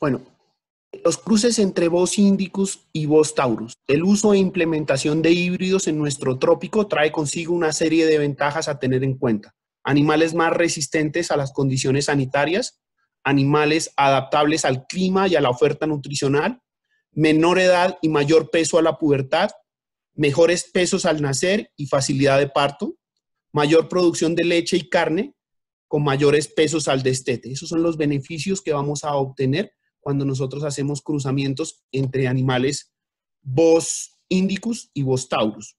Bueno, los cruces entre Vos Indicus y Vos Taurus. El uso e implementación de híbridos en nuestro trópico trae consigo una serie de ventajas a tener en cuenta. Animales más resistentes a las condiciones sanitarias, animales adaptables al clima y a la oferta nutricional, menor edad y mayor peso a la pubertad, mejores pesos al nacer y facilidad de parto, mayor producción de leche y carne con mayores pesos al destete. Esos son los beneficios que vamos a obtener cuando nosotros hacemos cruzamientos entre animales Bos indicus y Bos taurus.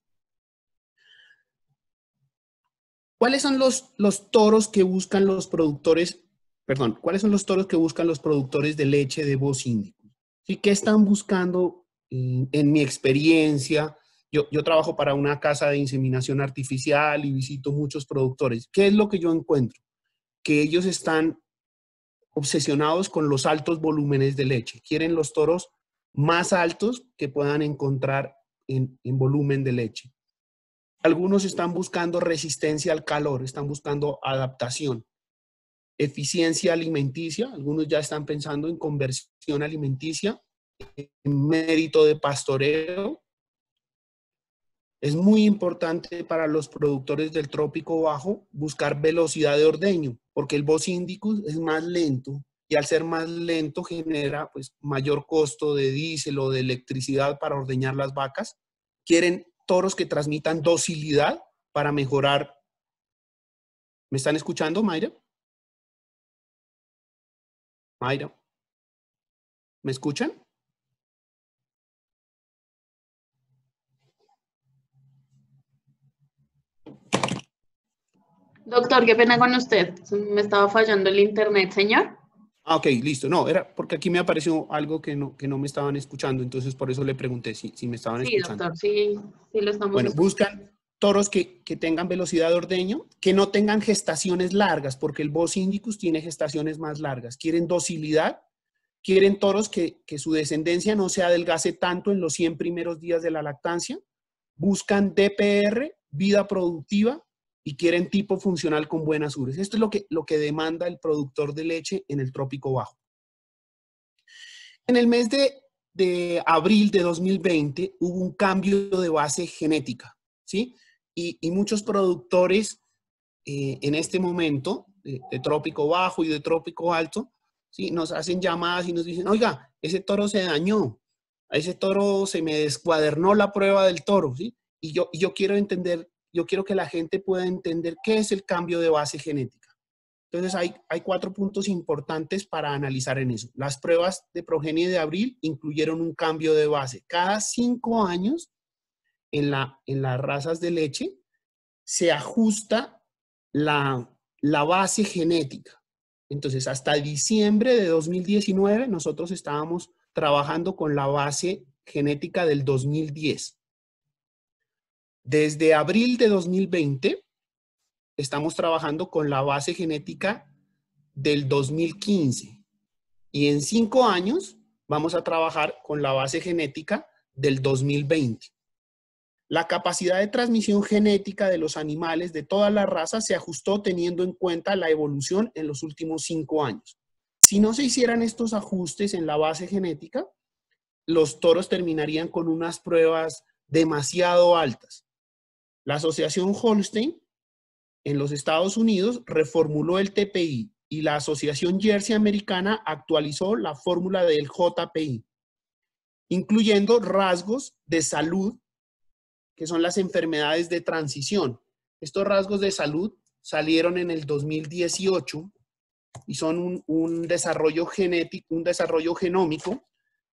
¿Cuáles son los, toros que buscan los productores, perdón, cuáles son los toros que buscan los productores de leche de Bos indicus? ¿Qué están buscando en, mi experiencia? Yo, yo trabajo para una casa de inseminación artificial y visito muchos productores. ¿Qué es lo que yo encuentro? Que ellos están obsesionados con los altos volúmenes de leche. Quieren los toros más altos que puedan encontrar en, volumen de leche. Algunos están buscando resistencia al calor, están buscando adaptación, eficiencia alimenticia, algunos ya están pensando en conversión alimenticia, en mérito de pastoreo, es muy importante para los productores del trópico bajo buscar velocidad de ordeño, porque el Bos indicus es más lento y al ser más lento genera pues, mayor costo de diésel o de electricidad para ordeñar las vacas. Quieren toros que transmitan docilidad para mejorar. ¿Me están escuchando, Mayra? Mayra, ¿me escuchan? Doctor, qué pena con usted. Me estaba fallando el internet, señor. Ah, ok, listo. No, era porque aquí me apareció algo que no, me estaban escuchando, entonces por eso le pregunté si, me estaban sí, Doctor, sí, lo estamos Bueno, buscan toros que, tengan velocidad de ordeño, que no tengan gestaciones largas, porque el Bos Indicus tiene gestaciones más largas. Quieren docilidad, quieren toros que, que su descendencia no se adelgace tanto en los 100 primeros días de la lactancia. Buscan DPR, vida productiva, y quieren tipo funcional con buenas ubres. Esto es lo que, lo que demanda el productor de leche en el trópico bajo. En el mes de, abril de 2020 hubo un cambio de base genética, ¿sí? Y, muchos productores eh, en este momento de, trópico bajo y de trópico alto, ¿sí? Nos hacen llamadas y nos dicen, oiga, ese toro se dañó, a ese toro se me descuadernó la prueba del toro, ¿sí? Y yo, y yo quiero entender yo quiero que la gente pueda entender qué es el cambio de base genética. Entonces hay, cuatro puntos importantes para analizar en eso. Las pruebas de progenie de abril incluyeron un cambio de base. Cada cinco años en, la, las razas de leche se ajusta la, la base genética. Entonces, hasta diciembre de 2019 nosotros estábamos trabajando con la base genética del 2010. Desde abril de 2020 estamos trabajando con la base genética del 2015 y en cinco años vamos a trabajar con la base genética del 2020. La capacidad de transmisión genética de los animales de todas las razas se ajustó teniendo en cuenta la evolución en los últimos cinco años. Si no se hicieran estos ajustes en la base genética, los toros terminarían con unas pruebas demasiado altas. La Asociación Holstein en los Estados Unidos reformuló el TPI y la Asociación Jersey Americana actualizó la fórmula del JPI, incluyendo rasgos de salud, que son las enfermedades de transición. Estos rasgos de salud salieron en el 2018 y son un, desarrollo genético, un desarrollo genómico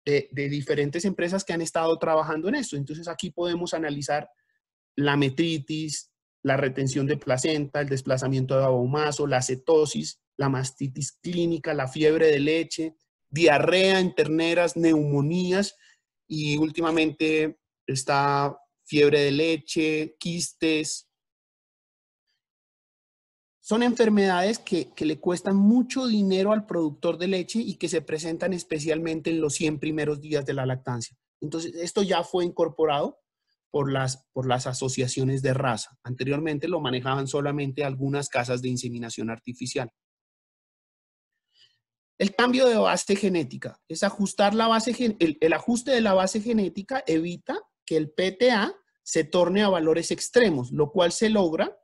de, de diferentes empresas que han estado trabajando en esto. Entonces aquí podemos analizar la metritis, la retención de placenta, el desplazamiento de abomaso la cetosis, la mastitis clínica, la fiebre de leche, diarrea en terneras, neumonías y últimamente está fiebre de leche, quistes. Son enfermedades que, que, le cuestan mucho dinero al productor de leche y que se presentan especialmente en los 100 primeros días de la lactancia. Entonces, esto ya fue incorporado por las, por las asociaciones de raza. Anteriormente lo manejaban solamente algunas casas de inseminación artificial. El cambio de base genética es ajustar la base, el, ajuste de la base genética evita que el PTA se torne a valores extremos, lo cual se logra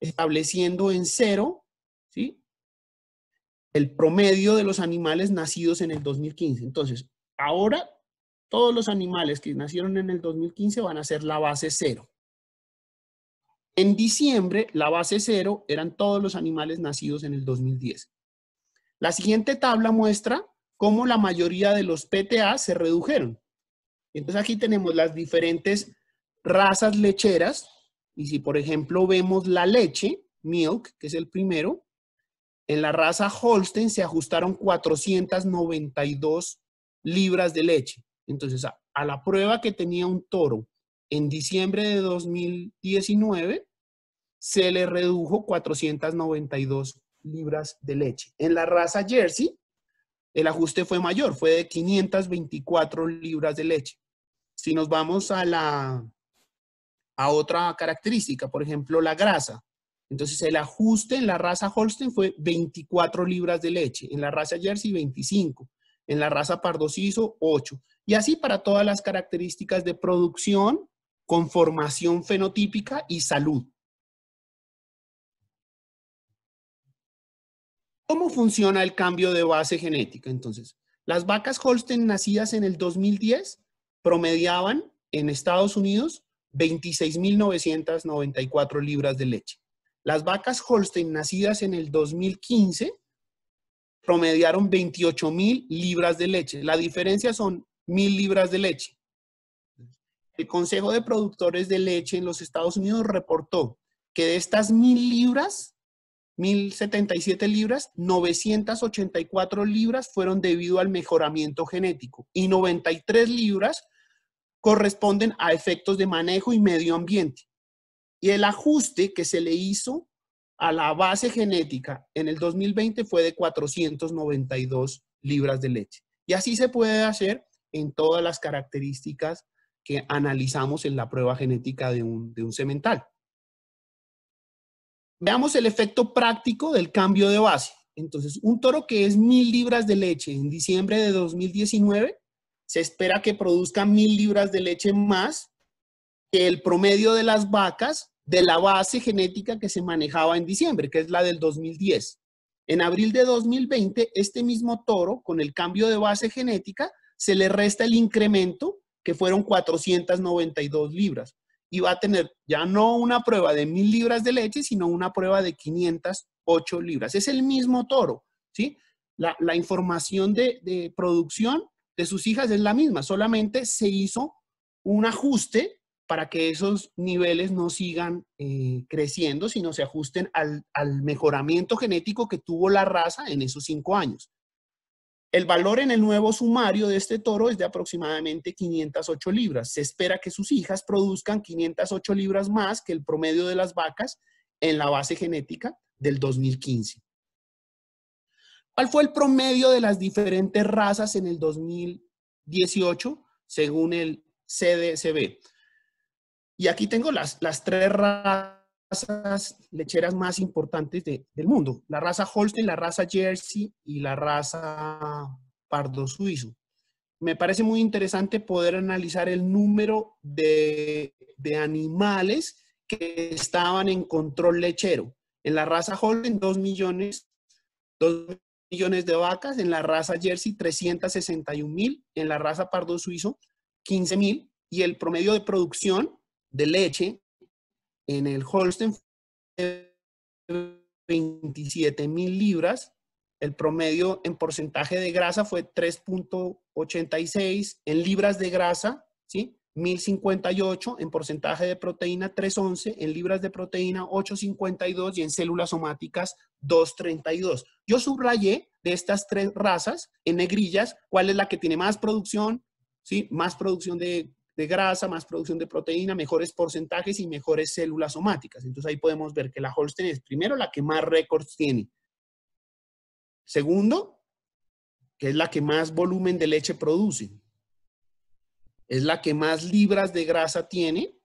estableciendo en cero ¿sí? el promedio de los animales nacidos en el 2015. Entonces, ahora todos los animales que nacieron en el 2015 van a ser la base cero. En diciembre, la base cero eran todos los animales nacidos en el 2010. La siguiente tabla muestra cómo la mayoría de los PTA se redujeron. Entonces aquí tenemos las diferentes razas lecheras y si por ejemplo vemos la leche, milk, que es el primero, en la raza Holstein se ajustaron 492 libras de leche. Entonces, a, la prueba que tenía un toro en diciembre de 2019, se le redujo 492 libras de leche. En la raza Jersey, el ajuste fue mayor, fue de 524 libras de leche. Si nos vamos a la a otra característica, por ejemplo, la grasa. Entonces, el ajuste en la raza Holstein fue 24 libras de leche, en la raza Jersey 25, en la raza Pardociso 8, y así para todas las características de producción, conformación fenotípica y salud. ¿Cómo funciona el cambio de base genética? Entonces, las vacas Holstein nacidas en el 2010 promediaban en Estados Unidos 26.994 libras de leche. Las vacas Holstein nacidas en el 2015 promediaron 28.000 libras de leche. La diferencia son mil libras de leche. El Consejo de Productores de Leche en los Estados Unidos reportó que de estas mil libras, mil setenta y siete libras, 984 libras fueron debido al mejoramiento genético y 93 libras corresponden a efectos de manejo y medio ambiente. Y el ajuste que se le hizo a la base genética en el 2020 fue de 492 libras de leche. Y así se puede hacer en todas las características que analizamos en la prueba genética de un, de semental. Veamos el efecto práctico del cambio de base. Entonces, un toro que es mil libras de leche en diciembre de 2019, se espera que produzca mil libras de leche más que el promedio de las vacas de la base genética que se manejaba en diciembre, que es la del 2010. En abril de 2020, este mismo toro, con el cambio de base genética, se le resta el incremento, que fueron 492 libras, y va a tener ya no una prueba de 1000 libras de leche, sino una prueba de 508 libras. Es el mismo toro, ¿sí? La, información de, de producción de sus hijas es la misma, solamente se hizo un ajuste para que esos niveles no sigan eh, creciendo, sino se ajusten al, al, mejoramiento genético que tuvo la raza en esos cinco años. El valor en el nuevo sumario de este toro es de aproximadamente 508 libras. Se espera que sus hijas produzcan 508 libras más que el promedio de las vacas en la base genética del 2015. ¿Cuál fue el promedio de las diferentes razas en el 2018 según el CDCB? Y aquí tengo las, las tres razas razas lecheras más importantes del mundo. La raza Holstein, la raza Jersey y la raza Pardo Suizo. Me parece muy interesante poder analizar el número de, animales que estaban en control lechero. En la raza Holstein, 2 millones, 2 millones de vacas. En la raza Jersey, 361 mil. En la raza Pardo Suizo, 15 mil. Y el promedio de producción de leche en el Holstein fue 27 mil libras. El promedio en porcentaje de grasa fue 3.86 en libras de grasa, ¿sí? 1058 en porcentaje de proteína 311, en libras de proteína 852 y en células somáticas 232. Yo subrayé de estas tres razas en negrillas cuál es la que tiene más producción, ¿sí? más producción de de grasa, más producción de proteína, mejores porcentajes y mejores células somáticas. Entonces ahí podemos ver que la Holstein es primero la que más récords tiene. Segundo, que es la que más volumen de leche produce. Es la que más libras de grasa tiene,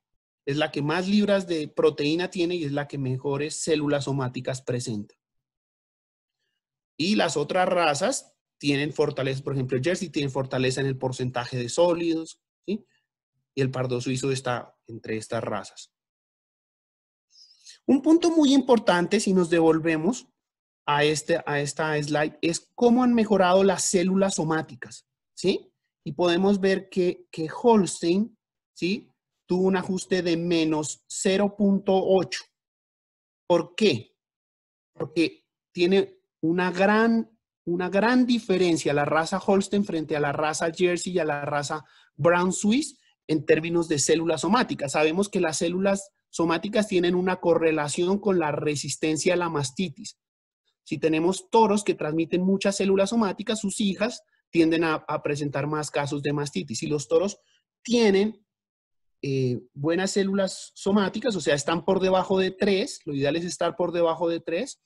es la que más libras de proteína tiene y es la que mejores células somáticas presenta. Y las otras razas tienen fortaleza, por ejemplo, Jersey tiene fortaleza en el porcentaje de sólidos, ¿sí? y el pardo suizo está entre estas razas. Un punto muy importante, si nos devolvemos a, este, a esta slide, es cómo han mejorado las células somáticas, ¿sí? Y podemos ver que, Holstein, ¿sí? Tuvo un ajuste de menos 0.8. ¿Por qué? Porque tiene una gran, una gran diferencia la raza Holstein frente a la raza Jersey y a la raza Brown Swiss en términos de células somáticas. Sabemos que las células somáticas tienen una correlación con la resistencia a la mastitis. Si tenemos toros que transmiten muchas células somáticas, sus hijas tienden a, presentar más casos de mastitis. Si los toros tienen eh, buenas células somáticas, o sea, están por debajo de tres lo ideal es estar por debajo de tres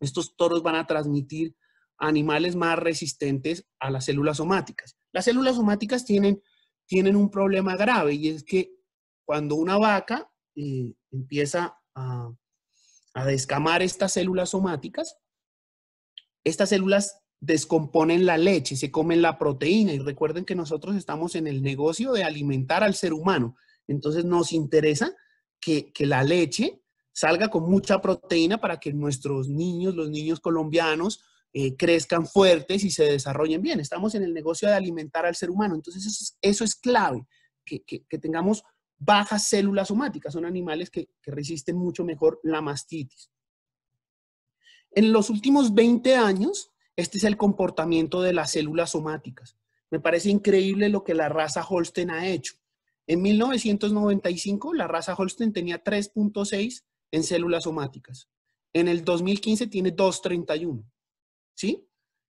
estos toros van a transmitir animales más resistentes a las células somáticas. Las células somáticas tienen tienen un problema grave y es que cuando una vaca eh, empieza a, descamar estas células somáticas, estas células descomponen la leche, se comen la proteína y recuerden que nosotros estamos en el negocio de alimentar al ser humano. Entonces nos interesa que la leche salga con mucha proteína para que nuestros niños, los niños colombianos, eh, crezcan fuertes y se desarrollen bien. Estamos en el negocio de alimentar al ser humano, entonces eso es, clave, que, tengamos bajas células somáticas, son animales que, que resisten mucho mejor la mastitis. En los últimos 20 años, este es el comportamiento de las células somáticas. Me parece increíble lo que la raza Holstein ha hecho. En 1995, la raza Holstein tenía 3.6 en células somáticas. En el 2015 tiene 2.31. ¿sí?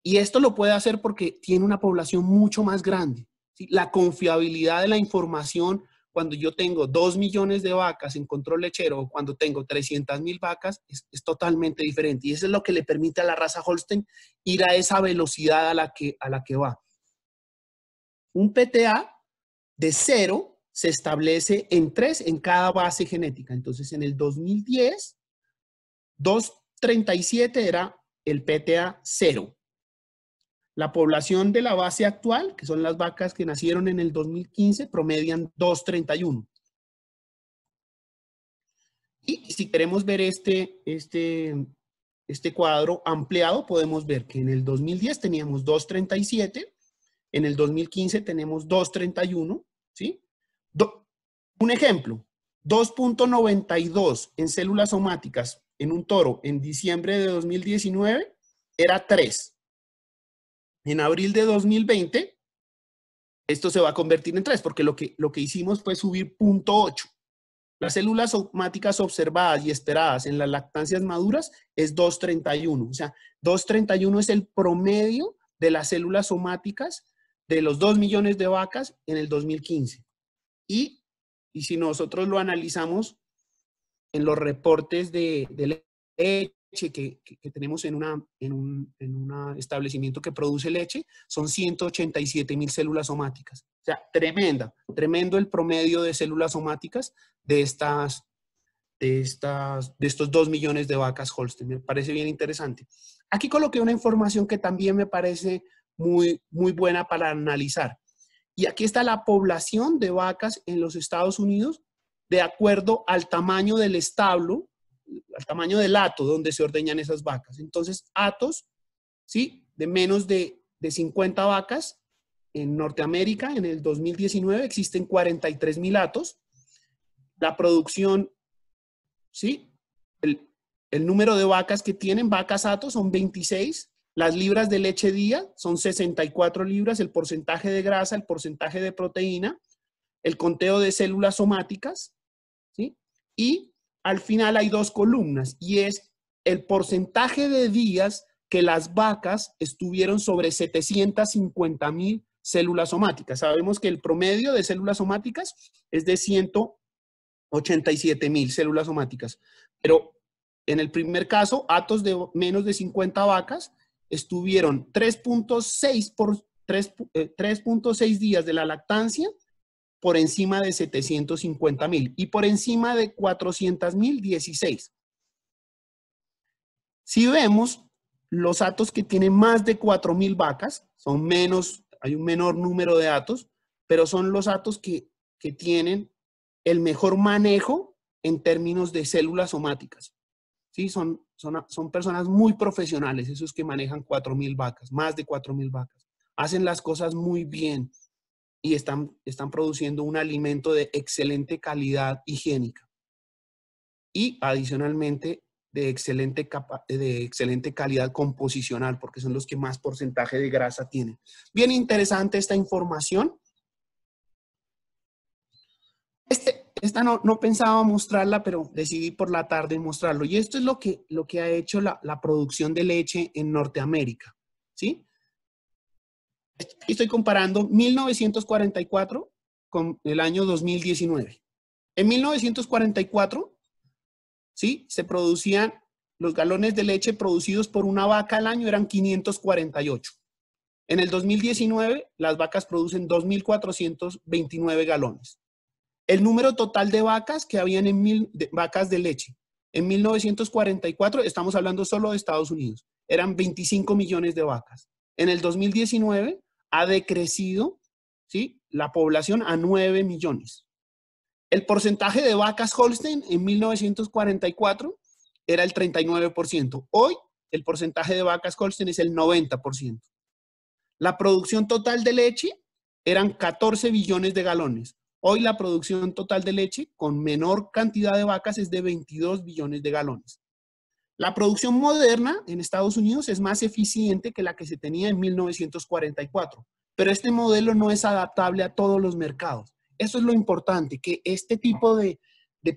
Y esto lo puede hacer porque tiene una población mucho más grande. La confiabilidad de la información cuando yo tengo 2 millones de vacas en control lechero o cuando tengo 300 mil vacas es, totalmente diferente. Y eso es lo que le permite a la raza Holstein ir a esa velocidad a la que, a la que va. Un PTA de cero se establece en tres en cada base genética. Entonces, en el 2010, 237 era el PTA cero. La población de la base actual, que son las vacas que nacieron en el 2015, promedian 231. Y si queremos ver este, este, este cuadro ampliado, podemos ver que en el 2010 teníamos 237, en el 2015 tenemos 231, ¿sí? un ejemplo, 2.92 en células somáticas en un toro en diciembre de 2019 era 3. En abril de 2020, esto se va a convertir en 3, porque lo que, lo que hicimos fue subir 0.8. Las células somáticas observadas y esperadas en las lactancias maduras es 2.31. O sea, 2.31 es el promedio de las células somáticas de los 2 millones de vacas en el 2015. y si nosotros lo analizamos en los reportes de, leche que, tenemos en, una, en un establecimiento que produce leche, son 187 mil células somáticas. O sea, tremenda, tremendo el promedio de células somáticas de estas, de, estas, de estos 2 millones de vacas Holstein. Me parece bien interesante. Aquí coloqué una información que también me parece muy, muy buena para analizar. Y aquí está la población de vacas en los Estados Unidos de acuerdo al tamaño del establo, al tamaño del hato donde se ordeñan esas vacas. Entonces, atos, ¿sí? De menos de, 50 vacas en Norteamérica en el 2019 existen 43 mil atos. La producción, ¿sí? El, el, número de vacas que tienen, vacas atos, son 26. Las libras de leche día son 64 libras, el porcentaje de grasa, el porcentaje de proteína, el conteo de células somáticas, y al final hay dos columnas y es el porcentaje de días que las vacas estuvieron sobre 750 mil células somáticas. Sabemos que el promedio de células somáticas es de 187 mil células somáticas, pero en el primer caso, atos de menos de 50 vacas estuvieron 3.6 por 3.6 eh, días de la lactancia por encima de 750 mil y por encima de 400 mil 16. Si vemos los datos que tienen más de 4 mil vacas, son menos, hay un menor número de datos, pero son los datos que, tienen el mejor manejo en términos de células somáticas. ¿Sí? Son, son, son personas muy profesionales, esos que manejan 4 mil vacas, más de 4 mil vacas. Hacen las cosas muy bien, y están, están produciendo un alimento de excelente calidad higiénica y adicionalmente de excelente, de excelente calidad composicional, porque son los que más porcentaje de grasa tienen. Bien interesante esta información. Este, esta no, no, pensaba mostrarla, pero decidí por la tarde mostrarlo. Y esto es lo que, lo que ha hecho la, la producción de leche en Norteamérica. ¿sí? estoy comparando 1944 con el año 2019. En 1944, ¿sí? Se producían los galones de leche producidos por una vaca al año eran 548. En el 2019, las vacas producen 2.429 galones. El número total de vacas que habían en mil, vacas de leche en 1944, estamos hablando solo de Estados Unidos, eran 25 millones de vacas. En el 2019, ha decrecido ¿sí? la población a 9 millones. El porcentaje de vacas Holstein en 1944 era el 39%. Hoy el porcentaje de vacas Holstein es el 90%. La producción total de leche eran 14 billones de galones. Hoy la producción total de leche con menor cantidad de vacas es de 22 billones de galones. La producción moderna en Estados Unidos es más eficiente que la que se tenía en 1944, pero este modelo no es adaptable a todos los mercados. Eso es lo importante, que este tipo de,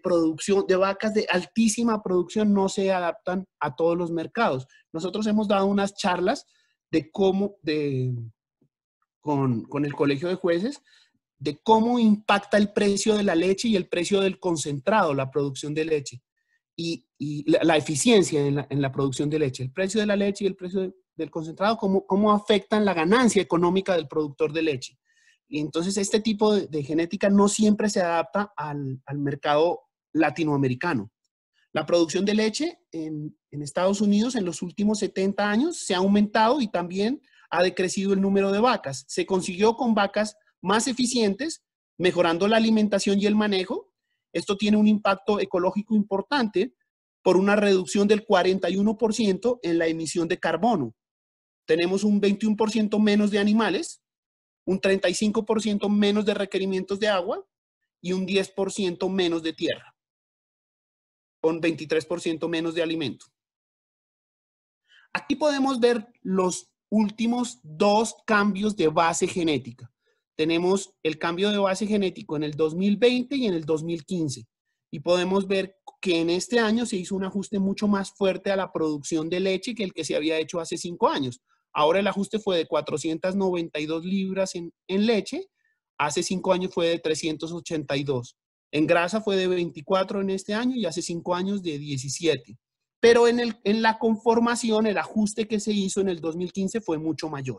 producción, de vacas de altísima producción no se adaptan a todos los mercados. Nosotros hemos dado unas charlas de cómo, de, con, el Colegio de Jueces, de cómo impacta el precio de la leche y el precio del concentrado, la producción de leche y, la, eficiencia en la, producción de leche, el precio de la leche y el precio del concentrado, cómo, cómo afectan la ganancia económica del productor de leche. Y entonces este tipo de, genética no siempre se adapta al, mercado latinoamericano. La producción de leche en, en Estados Unidos en los últimos 70 años se ha aumentado y también ha decrecido el número de vacas. Se consiguió con vacas más eficientes, mejorando la alimentación y el manejo, esto tiene un impacto ecológico importante por una reducción del 41% en la emisión de carbono. Tenemos un 21% menos de animales, un 35% menos de requerimientos de agua y un 10% menos de tierra, con 23% menos de alimento. Aquí podemos ver los últimos dos cambios de base genética tenemos el cambio de base genético en el 2020 y en el 2015. Y podemos ver que en este año se hizo un ajuste mucho más fuerte a la producción de leche que el que se había hecho hace cinco años. Ahora el ajuste fue de 492 libras en, en leche, hace cinco años fue de 382. En grasa fue de 24 en este año y hace cinco años de 17. Pero en, el, en la conformación, el ajuste que se hizo en el 2015 fue mucho mayor.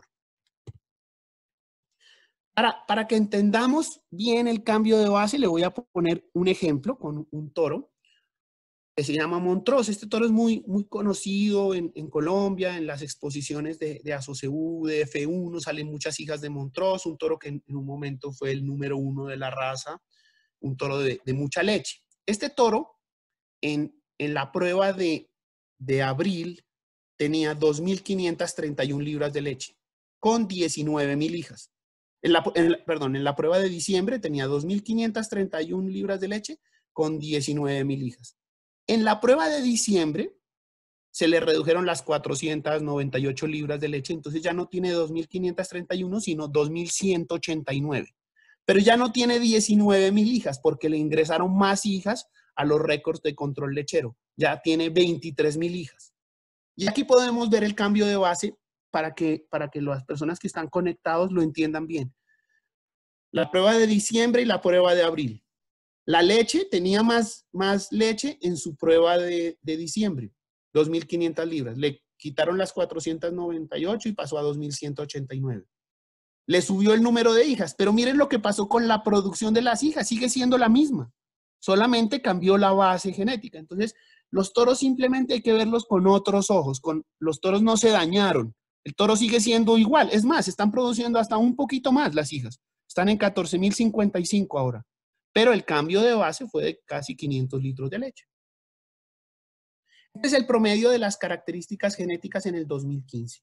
Para, para que entendamos bien el cambio de base, le voy a poner un ejemplo con un toro que se llama Montrose. Este toro es muy, muy conocido en, Colombia, en las exposiciones de, de ASOCU, de F1, salen muchas hijas de Montrose. un toro que en, un momento fue el número uno de la raza, un toro de, mucha leche. Este toro, en, la prueba de, de abril, tenía 2.531 libras de leche, con 19.000 hijas en la, perdón, en la prueba de diciembre tenía 2.531 libras de leche con 19.000 hijas. En la prueba de diciembre se le redujeron las 498 libras de leche, entonces ya no tiene 2.531, sino 2.189. Pero ya no tiene 19.000 hijas porque le ingresaron más hijas a los récords de control lechero. Ya tiene 23.000 hijas. Y aquí podemos ver el cambio de base para que, para que las personas que están conectados lo entiendan bien. La prueba de diciembre y la prueba de abril. La leche tenía más, más leche en su prueba de, diciembre, 2.500 libras. Le quitaron las 498 y pasó a 2.189. Le subió el número de hijas, pero miren lo que pasó con la producción de las hijas, sigue siendo la misma, solamente cambió la base genética. Entonces, los toros simplemente hay que verlos con otros ojos, con, los toros no se dañaron, el toro sigue siendo igual. Es más, están produciendo hasta un poquito más las hijas. Están en 14.055 ahora. Pero el cambio de base fue de casi 500 litros de leche. Este es el promedio de las características genéticas en el 2015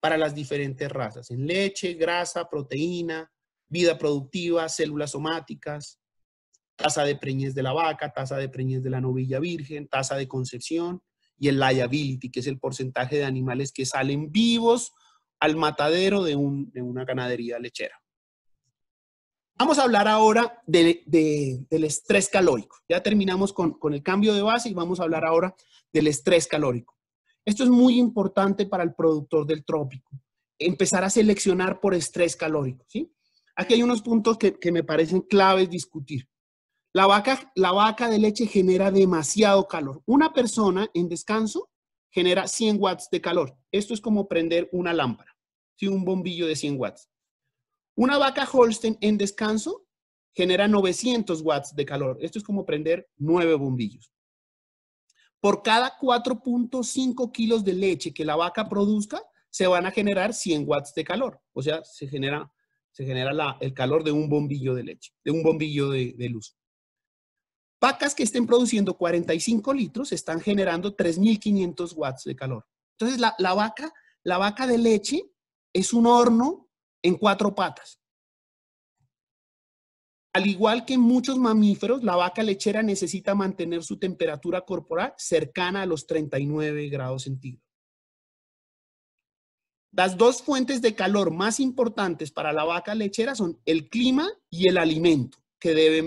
para las diferentes razas, en leche, grasa, proteína, vida productiva, células somáticas, tasa de preñez de la vaca, tasa de preñez de la novilla virgen, tasa de concepción, y el liability, que es el porcentaje de animales que salen vivos al matadero de, una ganadería lechera. Vamos a hablar ahora del estrés calórico. Ya terminamos con, el cambio de base y vamos a hablar ahora del estrés calórico. Esto es muy importante para el productor del trópico, empezar a seleccionar por estrés calórico. ¿sí? Aquí hay unos puntos que, que me parecen claves discutir. La vaca, la vaca de leche genera demasiado calor. Una persona en descanso genera 100 watts de calor. Esto es como prender una lámpara, un bombillo de 100 watts. Una vaca Holstein en descanso genera 900 watts de calor. Esto es como prender nueve bombillos. Por cada 4.5 kilos de leche que la vaca produzca, se van a generar 100 watts de calor. O sea, se genera, se genera el calor de un bombillo de leche, de un bombillo de luz. Vacas que estén produciendo 45 litros están generando 3.500 watts de calor. Entonces, la, la, vaca, la vaca de leche es un horno en cuatro patas. Al igual que muchos mamíferos, la vaca lechera necesita mantener su temperatura corporal cercana a los 39 grados centígrados. Las dos fuentes de calor más importantes para la vaca lechera son el clima y el alimento que debe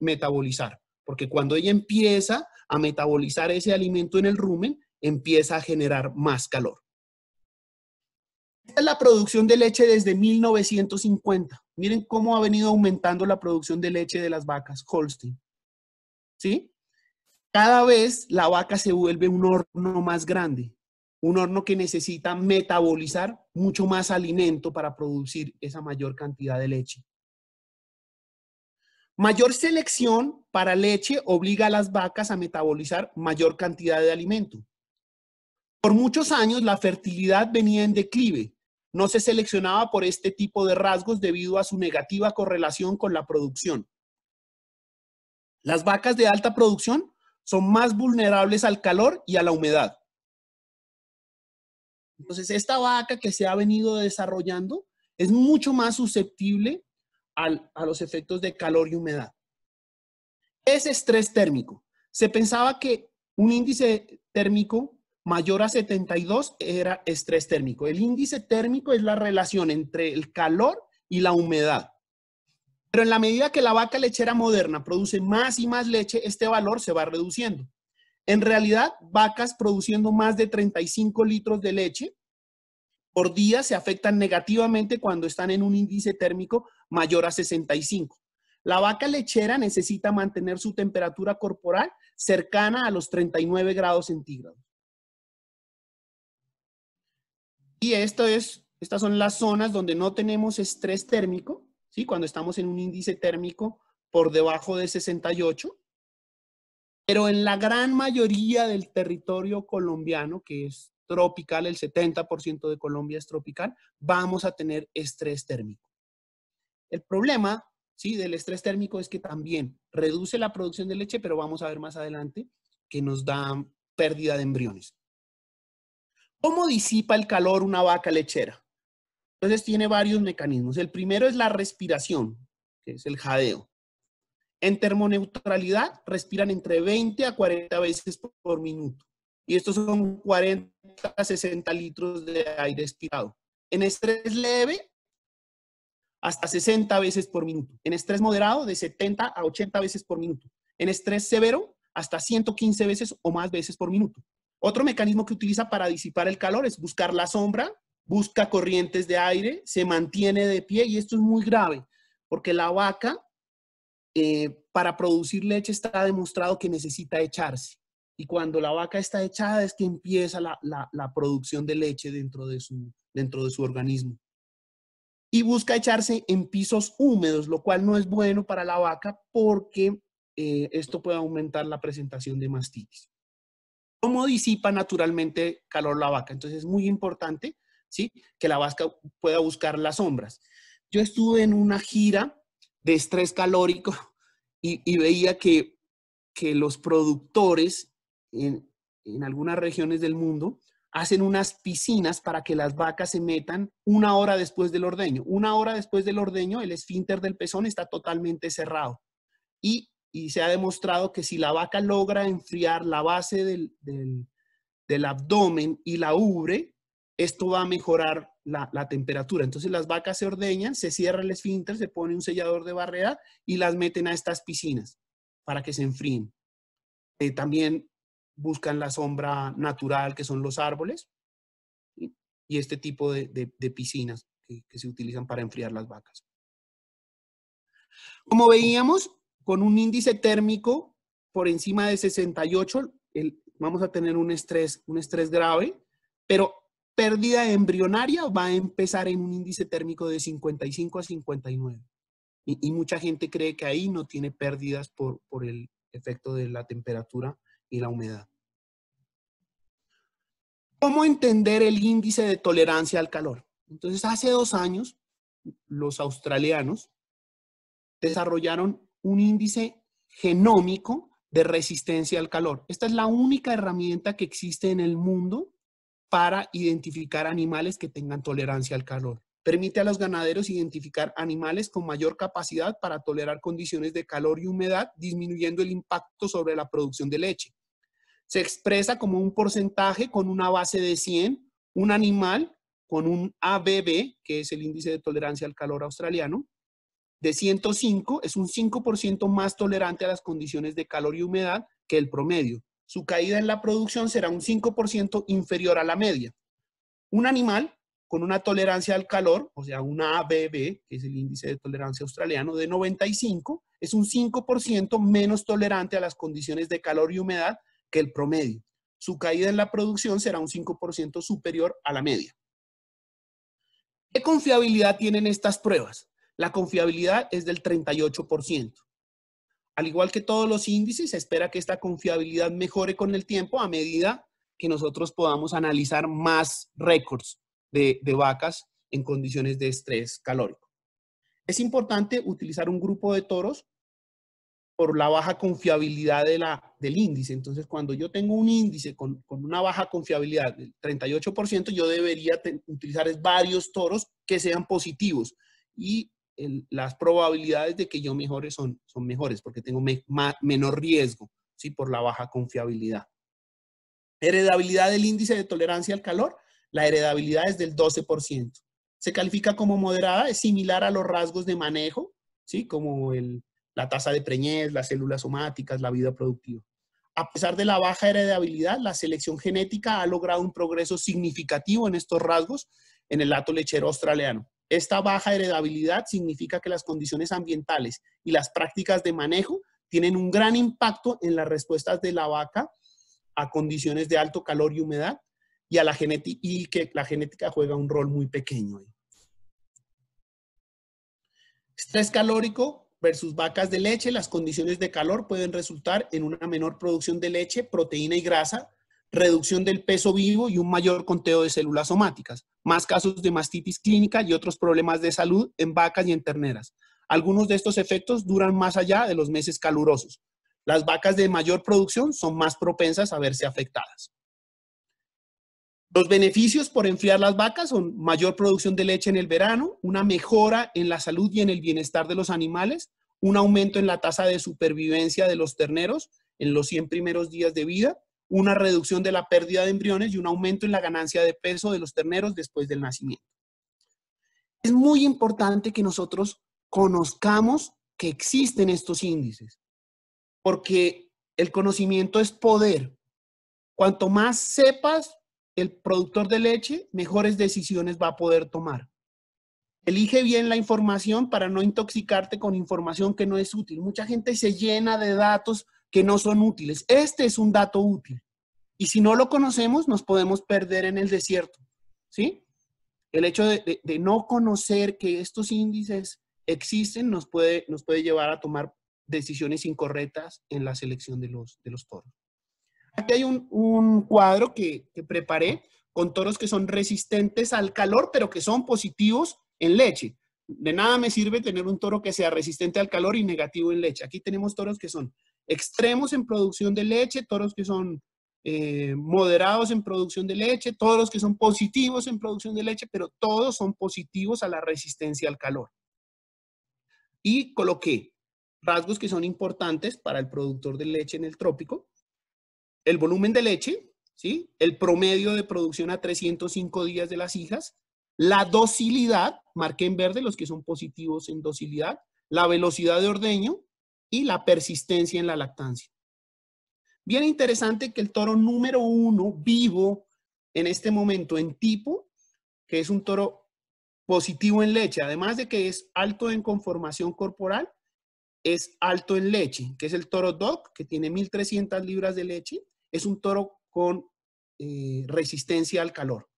metabolizar porque cuando ella empieza a metabolizar ese alimento en el rumen, empieza a generar más calor. Esta es la producción de leche desde 1950. Miren cómo ha venido aumentando la producción de leche de las vacas Holstein. ¿Sí? Cada vez la vaca se vuelve un horno más grande, un horno que necesita metabolizar mucho más alimento para producir esa mayor cantidad de leche. Mayor selección para leche obliga a las vacas a metabolizar mayor cantidad de alimento. Por muchos años la fertilidad venía en declive. No se seleccionaba por este tipo de rasgos debido a su negativa correlación con la producción. Las vacas de alta producción son más vulnerables al calor y a la humedad. Entonces, esta vaca que se ha venido desarrollando es mucho más susceptible a los efectos de calor y humedad. es estrés térmico. Se pensaba que un índice térmico mayor a 72 era estrés térmico. El índice térmico es la relación entre el calor y la humedad. Pero en la medida que la vaca lechera moderna produce más y más leche, este valor se va reduciendo. En realidad, vacas produciendo más de 35 litros de leche por día se afectan negativamente cuando están en un índice térmico mayor a 65. La vaca lechera necesita mantener su temperatura corporal cercana a los 39 grados centígrados. Y esto es, estas son las zonas donde no tenemos estrés térmico, cuando estamos en un índice térmico por debajo de 68, pero en la gran mayoría del territorio colombiano, que es tropical, el 70% de Colombia es tropical, vamos a tener estrés térmico. El problema ¿sí? del estrés térmico es que también reduce la producción de leche, pero vamos a ver más adelante que nos da pérdida de embriones. ¿Cómo disipa el calor una vaca lechera? Entonces tiene varios mecanismos. El primero es la respiración, que es el jadeo. En termoneutralidad respiran entre 20 a 40 veces por minuto. Y estos son 40 a 60 litros de aire expirado. En estrés leve hasta 60 veces por minuto. En estrés moderado, de 70 a 80 veces por minuto. En estrés severo, hasta 115 veces o más veces por minuto. Otro mecanismo que utiliza para disipar el calor es buscar la sombra, busca corrientes de aire, se mantiene de pie y esto es muy grave porque la vaca eh, para producir leche está demostrado que necesita echarse. Y cuando la vaca está echada es que empieza la, la producción de leche dentro de, su, dentro de su organismo y busca echarse en pisos húmedos, lo cual no es bueno para la vaca porque eh, esto puede aumentar la presentación de mastitis. ¿Cómo disipa naturalmente calor la vaca? Entonces es muy importante ¿sí? que la vaca pueda buscar las sombras. Yo estuve en una gira de estrés calórico y, veía que, los productores en, en algunas regiones del mundo hacen unas piscinas para que las vacas se metan una hora después del ordeño. Una hora después del ordeño, el esfínter del pezón está totalmente cerrado. Y, se ha demostrado que si la vaca logra enfriar la base del, abdomen y la ubre, esto va a mejorar la, temperatura. Entonces las vacas se ordeñan, se cierra el esfínter, se pone un sellador de barrera y las meten a estas piscinas para que se enfríen. Eh, también buscan la sombra natural, que son los árboles, y, este tipo de, piscinas que, se utilizan para enfriar las vacas. Como veíamos, con un índice térmico por encima de 68, vamos a tener un estrés, un estrés grave, pero pérdida embrionaria va a empezar en un índice térmico de 55 a 59. Y, y mucha gente cree que ahí no tiene pérdidas por, por el efecto de la temperatura la humedad. ¿Cómo entender el índice de tolerancia al calor? Entonces, hace dos años, los australianos desarrollaron un índice genómico de resistencia al calor. Esta es la única herramienta que existe en el mundo para identificar animales que tengan tolerancia al calor. Permite a los ganaderos identificar animales con mayor capacidad para tolerar condiciones de calor y humedad, disminuyendo el impacto sobre la producción de leche se expresa como un porcentaje con una base de 100, un animal con un ABB, que es el índice de tolerancia al calor australiano, de 105, es un 5% más tolerante a las condiciones de calor y humedad que el promedio. Su caída en la producción será un 5% inferior a la media. Un animal con una tolerancia al calor, o sea, un ABB, que es el índice de tolerancia australiano, de 95, es un 5% menos tolerante a las condiciones de calor y humedad que el promedio. Su caída en la producción será un 5% superior a la media. ¿Qué confiabilidad tienen estas pruebas? La confiabilidad es del 38%. Al igual que todos los índices, se espera que esta confiabilidad mejore con el tiempo a medida que nosotros podamos analizar más récords de, de vacas en condiciones de estrés calórico. Es importante utilizar un grupo de toros por la baja confiabilidad de la, del índice. Entonces, cuando yo tengo un índice con, una baja confiabilidad del 38%, yo debería utilizar varios toros que sean positivos y las probabilidades de que yo mejore son, son mejores porque tengo menor riesgo ¿sí? por la baja confiabilidad. Heredabilidad del índice de tolerancia al calor, la heredabilidad es del 12%. Se califica como moderada, es similar a los rasgos de manejo, ¿sí? como el la tasa de preñez, las células somáticas, la vida productiva. A pesar de la baja heredabilidad, la selección genética ha logrado un progreso significativo en estos rasgos en el lato lechero australiano. Esta baja heredabilidad significa que las condiciones ambientales y las prácticas de manejo tienen un gran impacto en las respuestas de la vaca a condiciones de alto calor y humedad y, a la y que la genética juega un rol muy pequeño. Estrés calórico Versus vacas de leche, las condiciones de calor pueden resultar en una menor producción de leche, proteína y grasa, reducción del peso vivo y un mayor conteo de células somáticas, más casos de mastitis clínica y otros problemas de salud en vacas y en terneras. Algunos de estos efectos duran más allá de los meses calurosos. Las vacas de mayor producción son más propensas a verse afectadas. Los beneficios por enfriar las vacas son mayor producción de leche en el verano, una mejora en la salud y en el bienestar de los animales, un aumento en la tasa de supervivencia de los terneros en los 100 primeros días de vida, una reducción de la pérdida de embriones y un aumento en la ganancia de peso de los terneros después del nacimiento. Es muy importante que nosotros conozcamos que existen estos índices, porque el conocimiento es poder. Cuanto más sepas, el productor de leche mejores decisiones va a poder tomar. Elige bien la información para no intoxicarte con información que no es útil. Mucha gente se llena de datos que no son útiles. Este es un dato útil. Y si no lo conocemos, nos podemos perder en el desierto. ¿Sí? El hecho de, no conocer que estos índices existen nos puede, nos puede llevar a tomar decisiones incorrectas en la selección de los, de los toros. Aquí hay un, cuadro que, preparé con toros que son resistentes al calor, pero que son positivos en leche. De nada me sirve tener un toro que sea resistente al calor y negativo en leche. Aquí tenemos toros que son extremos en producción de leche, toros que son eh, moderados en producción de leche, toros que son positivos en producción de leche, pero todos son positivos a la resistencia al calor. Y coloqué rasgos que son importantes para el productor de leche en el trópico, el volumen de leche, ¿sí? el promedio de producción a 305 días de las hijas, la docilidad, marqué en verde los que son positivos en docilidad, la velocidad de ordeño y la persistencia en la lactancia. Bien interesante que el toro número uno vivo en este momento en tipo, que es un toro positivo en leche, además de que es alto en conformación corporal, es alto en leche, que es el toro DOC, que tiene 1.300 libras de leche, es un toro con eh, resistencia al calor.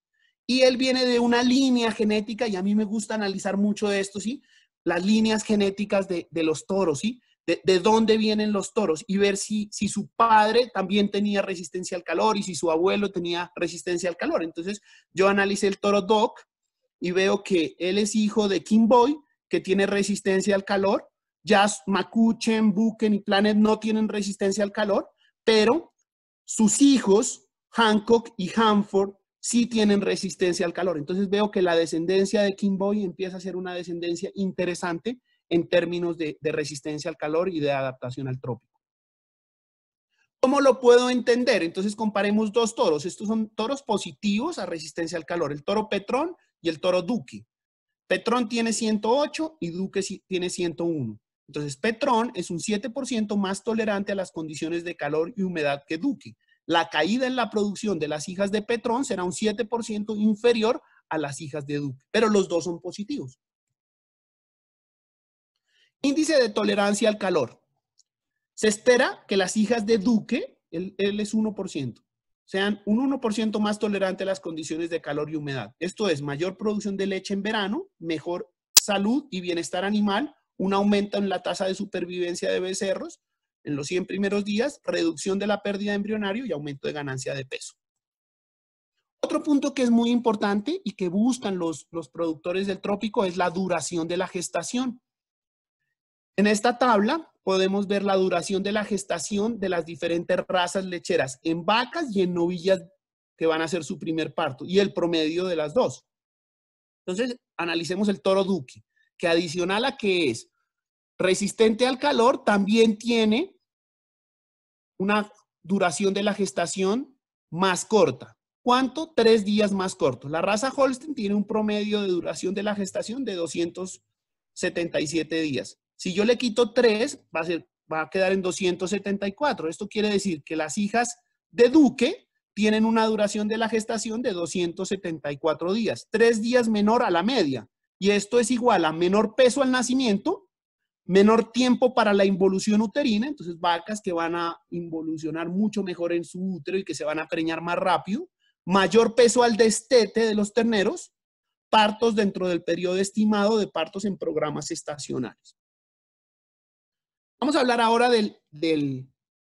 Y él viene de una línea genética, y a mí me gusta analizar mucho esto, ¿sí? Las líneas genéticas de, los toros, ¿sí? De, dónde vienen los toros y ver si, si su padre también tenía resistencia al calor y si su abuelo tenía resistencia al calor. Entonces, yo analicé el toro Doc y veo que él es hijo de King Boy, que tiene resistencia al calor. Ya Makuchen, Buken y Planet no tienen resistencia al calor, pero sus hijos, Hancock y Hanford, sí tienen resistencia al calor. Entonces veo que la descendencia de Kimboy empieza a ser una descendencia interesante en términos de, resistencia al calor y de adaptación al trópico. ¿Cómo lo puedo entender? Entonces comparemos dos toros. Estos son toros positivos a resistencia al calor, el toro Petrón y el toro Duque. Petrón tiene 108 y Duque tiene 101. Entonces, Petrón es un 7% más tolerante a las condiciones de calor y humedad que Duque. La caída en la producción de las hijas de Petrón será un 7% inferior a las hijas de Duque, pero los dos son positivos. Índice de tolerancia al calor. Se espera que las hijas de Duque, él, él es 1%, sean un 1% más tolerante a las condiciones de calor y humedad. Esto es mayor producción de leche en verano, mejor salud y bienestar animal, un aumento en la tasa de supervivencia de becerros en los 100 primeros días, reducción de la pérdida embrionario y aumento de ganancia de peso. Otro punto que es muy importante y que buscan los, los productores del trópico es la duración de la gestación. En esta tabla podemos ver la duración de la gestación de las diferentes razas lecheras en vacas y en novillas que van a hacer su primer parto y el promedio de las dos. Entonces, analicemos el toro duque que adicional a que es resistente al calor, también tiene una duración de la gestación más corta. ¿Cuánto? Tres días más cortos. La raza Holstein tiene un promedio de duración de la gestación de 277 días. Si yo le quito tres, va a, ser, va a quedar en 274. Esto quiere decir que las hijas de Duque tienen una duración de la gestación de 274 días, tres días menor a la media y esto es igual a menor peso al nacimiento, menor tiempo para la involución uterina, entonces vacas que van a involucionar mucho mejor en su útero y que se van a preñar más rápido, mayor peso al destete de los terneros, partos dentro del periodo estimado de partos en programas estacionales. Vamos a hablar ahora del, del,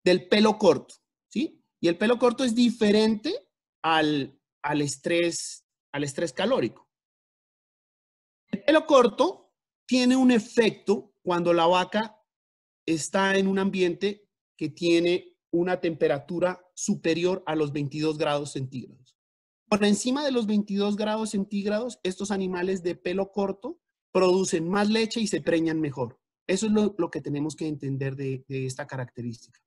del pelo corto, ¿sí? Y el pelo corto es diferente al, al, estrés, al estrés calórico pelo corto tiene un efecto cuando la vaca está en un ambiente que tiene una temperatura superior a los 22 grados centígrados. Por encima de los 22 grados centígrados, estos animales de pelo corto producen más leche y se preñan mejor. Eso es lo, que tenemos que entender de, esta característica.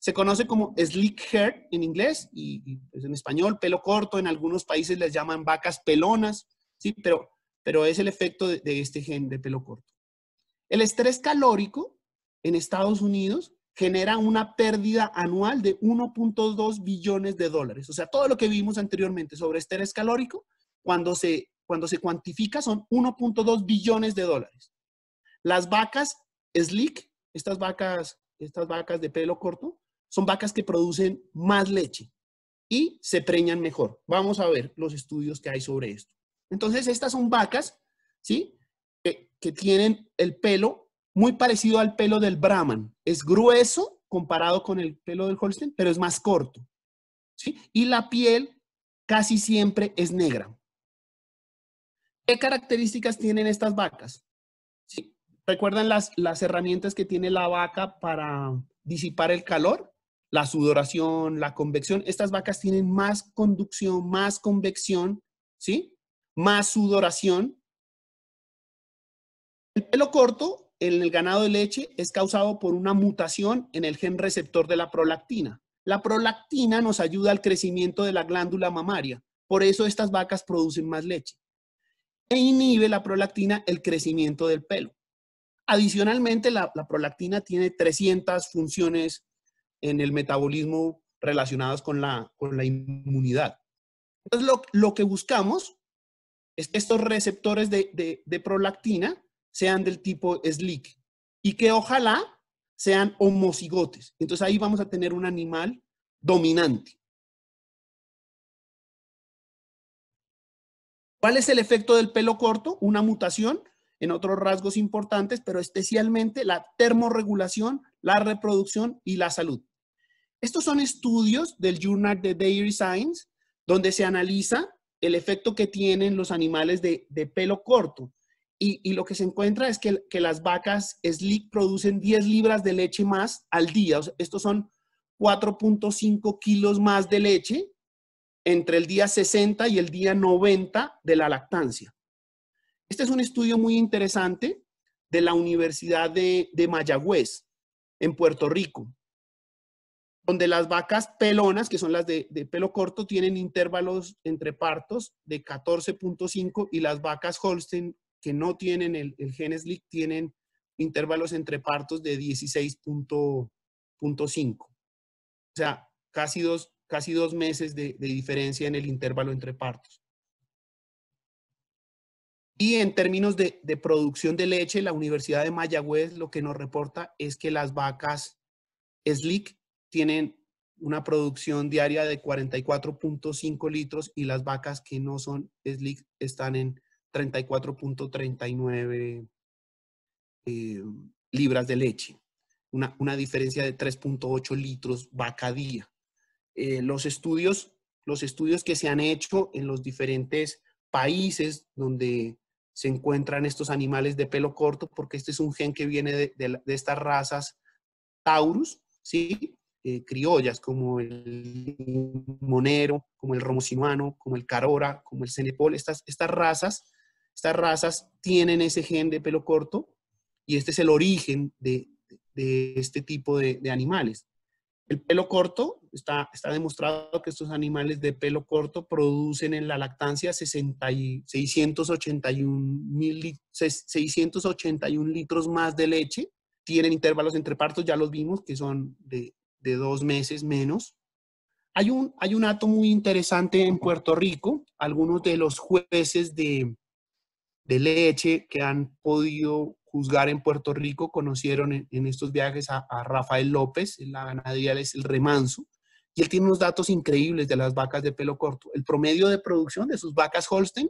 Se conoce como sleek hair en inglés y, pues, en español pelo corto. En algunos países les llaman vacas pelonas, ¿sí? pero pero es el efecto de, este gen de pelo corto. El estrés calórico en Estados Unidos genera una pérdida anual de 1.2 billones de dólares. O sea, todo lo que vimos anteriormente sobre estrés calórico, cuando se, cuando se cuantifica son 1.2 billones de dólares. Las vacas slick, estas vacas, estas vacas de pelo corto, son vacas que producen más leche y se preñan mejor. Vamos a ver los estudios que hay sobre esto. Entonces, estas son vacas, ¿sí? Que, tienen el pelo muy parecido al pelo del Brahman. Es grueso comparado con el pelo del Holstein, pero es más corto. ¿sí? Y la piel casi siempre es negra. ¿Qué características tienen estas vacas? ¿Sí? ¿Recuerdan las herramientas que tiene la vaca para disipar el calor? La sudoración, la convección. Estas vacas tienen más conducción, más convección, ¿sí? más sudoración. El pelo corto en el ganado de leche es causado por una mutación en el gen receptor de la prolactina. La prolactina nos ayuda al crecimiento de la glándula mamaria, por eso estas vacas producen más leche. E inhibe la prolactina el crecimiento del pelo. Adicionalmente, la, prolactina tiene 300 funciones en el metabolismo relacionadas con la, la inmunidad. Entonces, lo, lo que buscamos estos receptores de, prolactina sean del tipo slick y que ojalá sean homocigotes. Entonces ahí vamos a tener un animal dominante. ¿Cuál es el efecto del pelo corto? Una mutación en otros rasgos importantes, pero especialmente la termorregulación, la reproducción y la salud. Estos son estudios del Journal de Dairy Science, donde se analiza el efecto que tienen los animales de, pelo corto. Y, lo que se encuentra es que, las vacas Slick producen 10 libras de leche más al día. estos son 4.5 kilos más de leche entre el día 60 y el día 90 de la lactancia. Este es un estudio muy interesante de la Universidad de Mayagüez, en Puerto Rico donde las vacas pelonas, que son las de, pelo corto, tienen intervalos entre partos de 14.5 y las vacas Holstein, que no tienen el, gen Slick, tienen intervalos entre partos de 16.5. O sea, casi dos, casi dos meses de, diferencia en el intervalo entre partos. Y en términos de, producción de leche, la Universidad de Mayagüez lo que nos reporta es que las vacas slick tienen una producción diaria de 44.5 litros y las vacas que no son slick están en 34.39 eh, libras de leche. Una, diferencia de 3.8 litros vaca día. Eh, los, estudios, los estudios que se han hecho en los diferentes países donde se encuentran estos animales de pelo corto, porque este es un gen que viene de, de estas razas Taurus, ¿sí? Eh, criollas como el monero, como el Romosimano, como el carora, como el cenepol, estas, estas razas, estas razas tienen ese gen de pelo corto y este es el origen de, este tipo de, animales. El pelo corto, está, está demostrado que estos animales de pelo corto producen en la lactancia 681, mil, 681 litros más de leche tienen intervalos entre partos, ya los vimos, que son de de dos meses menos. Hay un, hay un acto muy interesante en Puerto Rico. Algunos de los jueces de, de leche que han podido juzgar en Puerto Rico conocieron en, estos viajes a, Rafael López, en la ganadería es el remanso, y él tiene unos datos increíbles de las vacas de pelo corto. El promedio de producción de sus vacas Holstein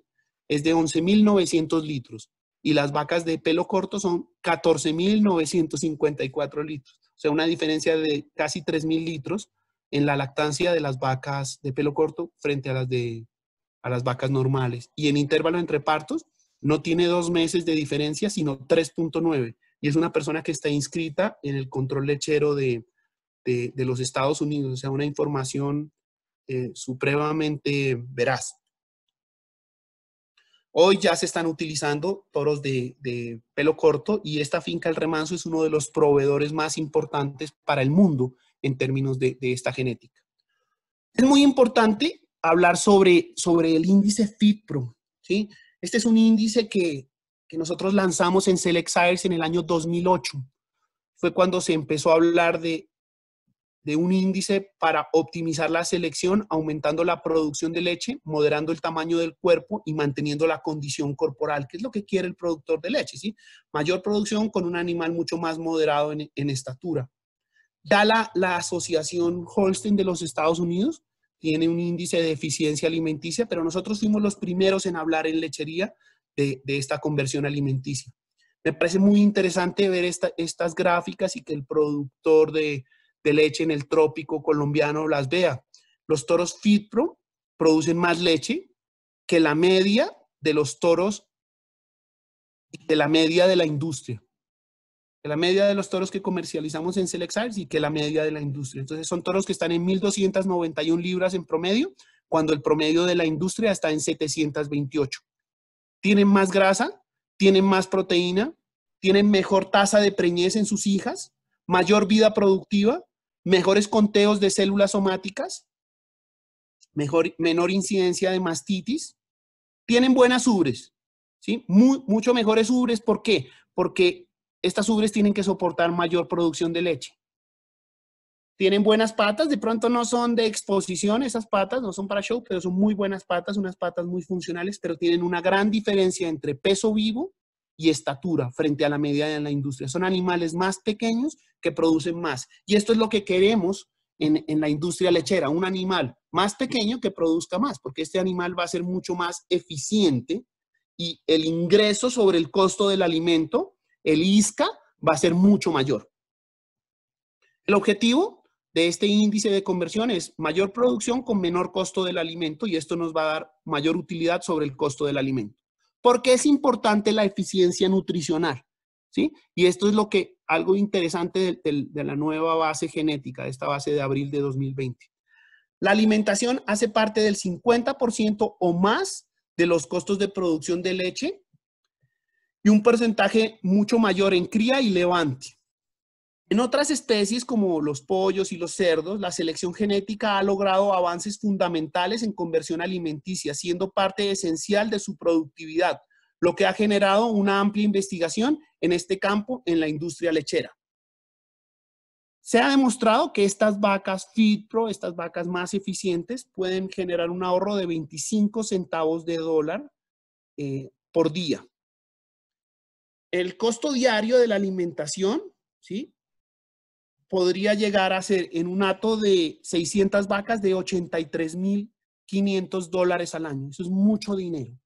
es de 11.900 litros y las vacas de pelo corto son 14.954 litros sea, una diferencia de casi 3.000 litros en la lactancia de las vacas de pelo corto frente a las, de, las vacas normales. Y en intervalo entre partos no tiene dos meses de diferencia, sino 3.9. Y es una persona que está inscrita en el control lechero de, los Estados Unidos, o sea, una información eh, supremamente veraz. Hoy ya se están utilizando toros de, pelo corto y esta finca El Remanso es uno de los proveedores más importantes para el mundo en términos de, esta genética. Es muy importante hablar sobre, sobre el índice FITPRO. Este es un índice que, nosotros lanzamos en Select en el año 2008. Fue cuando se empezó a hablar de, de un índice para optimizar la selección, aumentando la producción de leche, moderando el tamaño del cuerpo y manteniendo la condición corporal, que es lo que quiere el productor de leche, ¿sí? Mayor producción con un animal mucho más moderado en, en estatura. Dala, la, Asociación Holstein de los Estados Unidos, tiene un índice de eficiencia alimenticia, pero nosotros fuimos los primeros en hablar en lechería de, esta conversión alimenticia. Me parece muy interesante ver estas gráficas y que el productor de, de leche en el trópico colombiano las vea. Los toros FITPRO producen más leche que la media de los toros, de la media de la industria. Que la media de los toros que comercializamos en Selexars y que la media de la industria. Entonces son toros que están en 1.291 libras en promedio, cuando el promedio de la industria está en 728. Tienen más grasa, tienen más proteína, tienen mejor tasa de preñez en sus hijas, mayor vida productiva, mejores conteos de células somáticas, mejor, menor incidencia de mastitis, tienen buenas ubres, ¿sí? mucho mejores ubres, ¿por qué? Porque estas ubres tienen que soportar mayor producción de leche. Tienen buenas patas, de pronto no son de exposición esas patas, no son para show, pero son muy buenas patas, unas patas muy funcionales, pero tienen una gran diferencia entre peso vivo y estatura frente a la media de la industria. Son animales más pequeños que producen más. Y esto es lo que queremos en, en, la industria lechera, un animal más pequeño que produzca más, porque este animal va a ser mucho más eficiente y el ingreso sobre el costo del alimento, el ISCA, va a ser mucho mayor. El objetivo de este índice de conversión es mayor producción con menor costo del alimento y esto nos va a dar mayor utilidad sobre el costo del alimento porque es importante la eficiencia nutricional, ¿sí? Y esto es lo que, algo interesante de, de la nueva base genética, de esta base de abril de 2020. La alimentación hace parte del 50% o más de los costos de producción de leche y un porcentaje mucho mayor en cría y levante. En otras especies como los pollos y los cerdos, la selección genética ha logrado avances fundamentales en conversión alimenticia, siendo parte esencial de su productividad, lo que ha generado una amplia investigación en este campo en la industria lechera. Se ha demostrado que estas vacas FeedPro, estas vacas más eficientes, pueden generar un ahorro de 25 centavos de dólar eh, por día. El costo diario de la alimentación, ¿sí? podría llegar a ser en un hato de 600 vacas de 83.500 dólares al año. Eso es mucho dinero,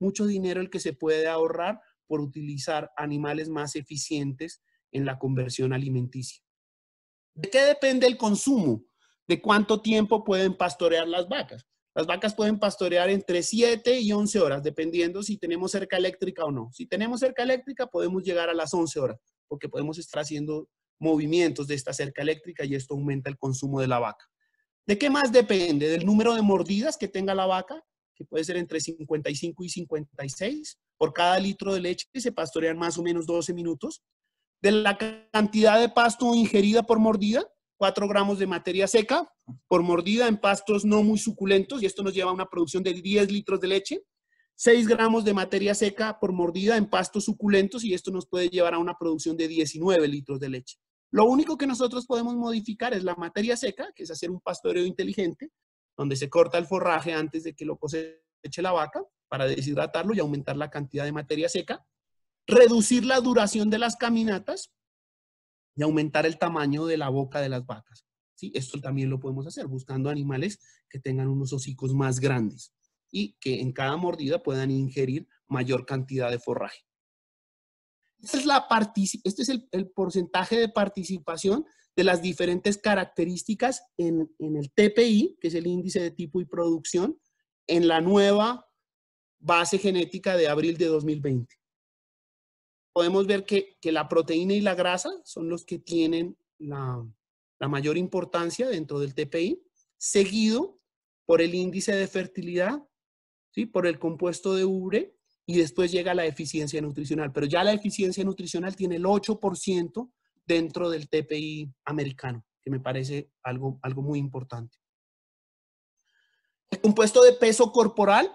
mucho dinero el que se puede ahorrar por utilizar animales más eficientes en la conversión alimenticia. ¿De qué depende el consumo? ¿De cuánto tiempo pueden pastorear las vacas? Las vacas pueden pastorear entre 7 y 11 horas, dependiendo si tenemos cerca eléctrica o no. Si tenemos cerca eléctrica, podemos llegar a las 11 horas, porque podemos estar haciendo movimientos de esta cerca eléctrica y esto aumenta el consumo de la vaca. ¿De qué más depende? Del número de mordidas que tenga la vaca, que puede ser entre 55 y 56. Por cada litro de leche que se pastorean más o menos 12 minutos. De la cantidad de pasto ingerida por mordida, 4 gramos de materia seca por mordida en pastos no muy suculentos, y esto nos lleva a una producción de 10 litros de leche. 6 gramos de materia seca por mordida en pastos suculentos y esto nos puede llevar a una producción de 19 litros de leche. Lo único que nosotros podemos modificar es la materia seca, que es hacer un pastoreo inteligente, donde se corta el forraje antes de que lo coseche la vaca para deshidratarlo y aumentar la cantidad de materia seca, reducir la duración de las caminatas y aumentar el tamaño de la boca de las vacas. ¿Sí? Esto también lo podemos hacer buscando animales que tengan unos hocicos más grandes y que en cada mordida puedan ingerir mayor cantidad de forraje es este es el, porcentaje de participación de las diferentes características en, el TPI, que es el índice de tipo y producción, en la nueva base genética de abril de 2020. Podemos ver que, que la proteína y la grasa son los que tienen la, mayor importancia dentro del TPI, seguido por el índice de fertilidad, ¿sí? por el compuesto de ubre y después llega la eficiencia nutricional. Pero ya la eficiencia nutricional tiene el 8% dentro del TPI americano, que me parece algo, algo muy importante. El compuesto de peso corporal,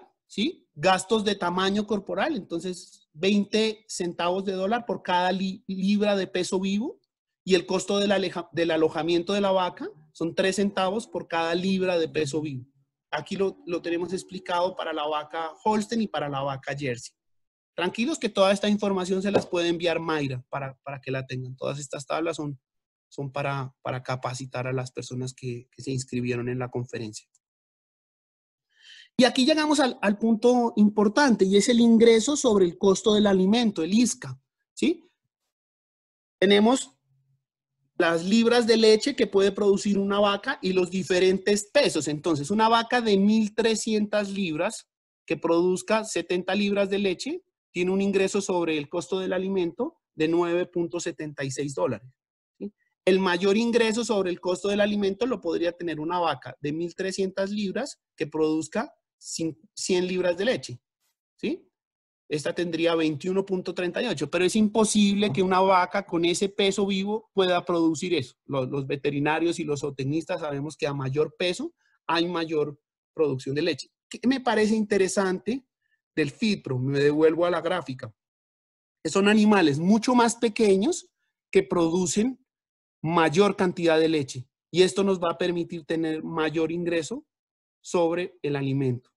Gastos de tamaño corporal, entonces 20 centavos de dólar por cada libra de peso vivo y el costo del alojamiento de la vaca son 3 centavos por cada libra de peso vivo. Aquí lo, tenemos explicado para la vaca Holstein y para la vaca Jersey. Tranquilos que toda esta información se las puede enviar Mayra para, que la tengan. Todas estas tablas son, son para, para capacitar a las personas que, se inscribieron en la conferencia. Y aquí llegamos al, punto importante y es el ingreso sobre el costo del alimento, el ISCA. ¿sí? Tenemos las libras de leche que puede producir una vaca y los diferentes pesos. Entonces, una vaca de 1.300 libras que produzca 70 libras de leche tiene un ingreso sobre el costo del alimento de 9.76 dólares. El mayor ingreso sobre el costo del alimento lo podría tener una vaca de 1.300 libras que produzca 100 libras de leche. ¿sí? esta tendría 21.38, pero es imposible que una vaca con ese peso vivo pueda producir eso. Los, veterinarios y los zootecnistas sabemos que a mayor peso hay mayor producción de leche. ¿Qué me parece interesante del fitro? Me devuelvo a la gráfica. Son animales mucho más pequeños que producen mayor cantidad de leche y esto nos va a permitir tener mayor ingreso sobre el alimento.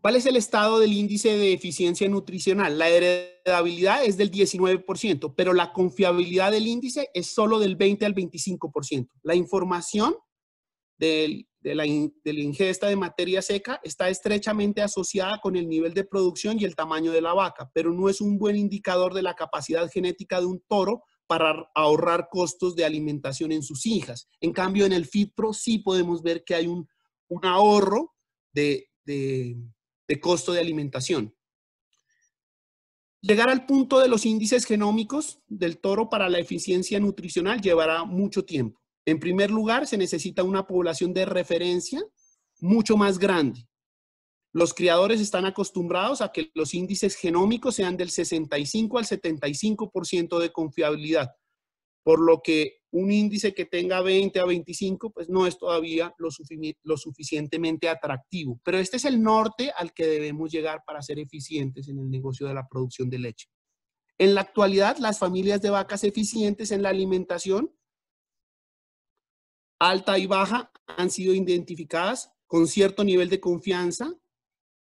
¿Cuál es el estado del índice de eficiencia nutricional? La heredabilidad es del 19%, pero la confiabilidad del índice es solo del 20 al 25%. La información de, la de la ingesta de materia seca está estrechamente asociada con el nivel de producción y el tamaño de la vaca, pero no es un buen indicador de la capacidad genética de un toro para ahorrar costos de alimentación en sus hijas. En cambio, en el FIPRO sí podemos ver que hay un, ahorro de de costo de alimentación. Llegar al punto de los índices genómicos del toro para la eficiencia nutricional llevará mucho tiempo. En primer lugar, se necesita una población de referencia mucho más grande. Los criadores están acostumbrados a que los índices genómicos sean del 65 al 75% de confiabilidad, por lo que un índice que tenga 20 a 25, pues no es todavía lo, suficientemente atractivo. Pero este es el norte al que debemos llegar para ser eficientes en el negocio de la producción de leche. En la actualidad, las familias de vacas eficientes en la alimentación alta y baja han sido identificadas con cierto nivel de confianza,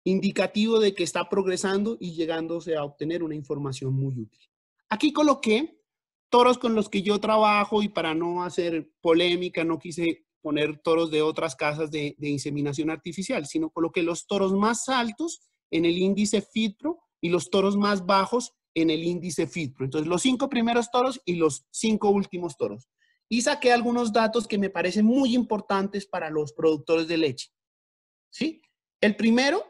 indicativo de que está progresando y llegándose a obtener una información muy útil. Aquí coloqué toros con los que yo trabajo y para no hacer polémica, no quise poner toros de otras casas de, inseminación artificial, sino coloqué los toros más altos en el índice FITPRO y los toros más bajos en el índice FITPRO. Entonces, los cinco primeros toros y los cinco últimos toros. Y saqué algunos datos que me parecen muy importantes para los productores de leche. ¿Sí? El primero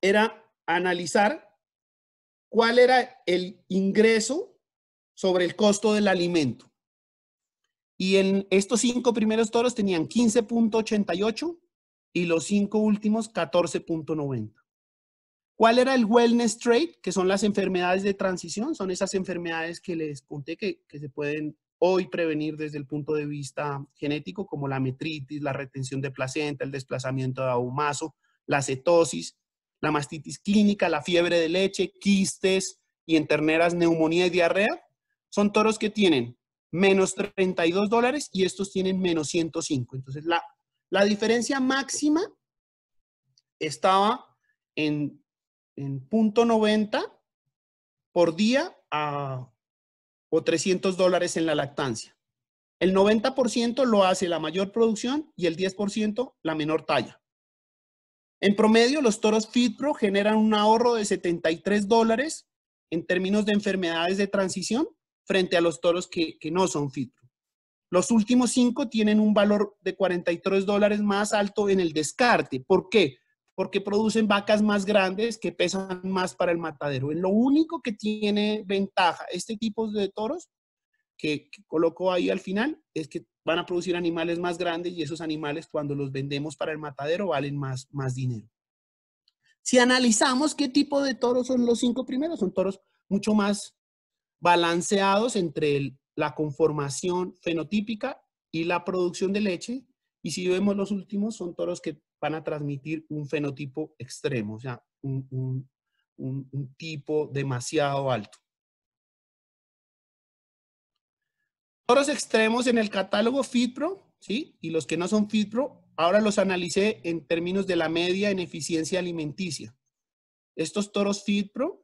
era analizar cuál era el ingreso sobre el costo del alimento. Y en estos cinco primeros toros tenían 15.88 y los cinco últimos 14.90. ¿Cuál era el wellness trade? Que son las enfermedades de transición, son esas enfermedades que les conté que, se pueden hoy prevenir desde el punto de vista genético, como la metritis, la retención de placenta, el desplazamiento de umazo la cetosis, la mastitis clínica, la fiebre de leche, quistes y en terneras neumonía y diarrea son toros que tienen menos 32 dólares y estos tienen menos 105. Entonces, la, la diferencia máxima estaba en, en 90 por día o 300 dólares en la lactancia. El 90% lo hace la mayor producción y el 10% la menor talla. En promedio, los toros FITRO generan un ahorro de 73 dólares en términos de enfermedades de transición frente a los toros que, no son fitro. Los últimos cinco tienen un valor de 43 dólares más alto en el descarte. ¿Por qué? Porque producen vacas más grandes que pesan más para el matadero. lo único que tiene ventaja este tipo de toros que, coloco ahí al final es que van a producir animales más grandes y esos animales cuando los vendemos para el matadero valen más, más dinero. Si analizamos qué tipo de toros son los cinco primeros, son toros mucho más balanceados entre la conformación fenotípica y la producción de leche. Y si vemos los últimos, son toros que van a transmitir un fenotipo extremo, o sea, un, tipo demasiado alto. Toros extremos en el catálogo FITPRO, ¿sí? Y los que no son FITPRO, ahora los analicé en términos de la media en eficiencia alimenticia. Estos toros FITPRO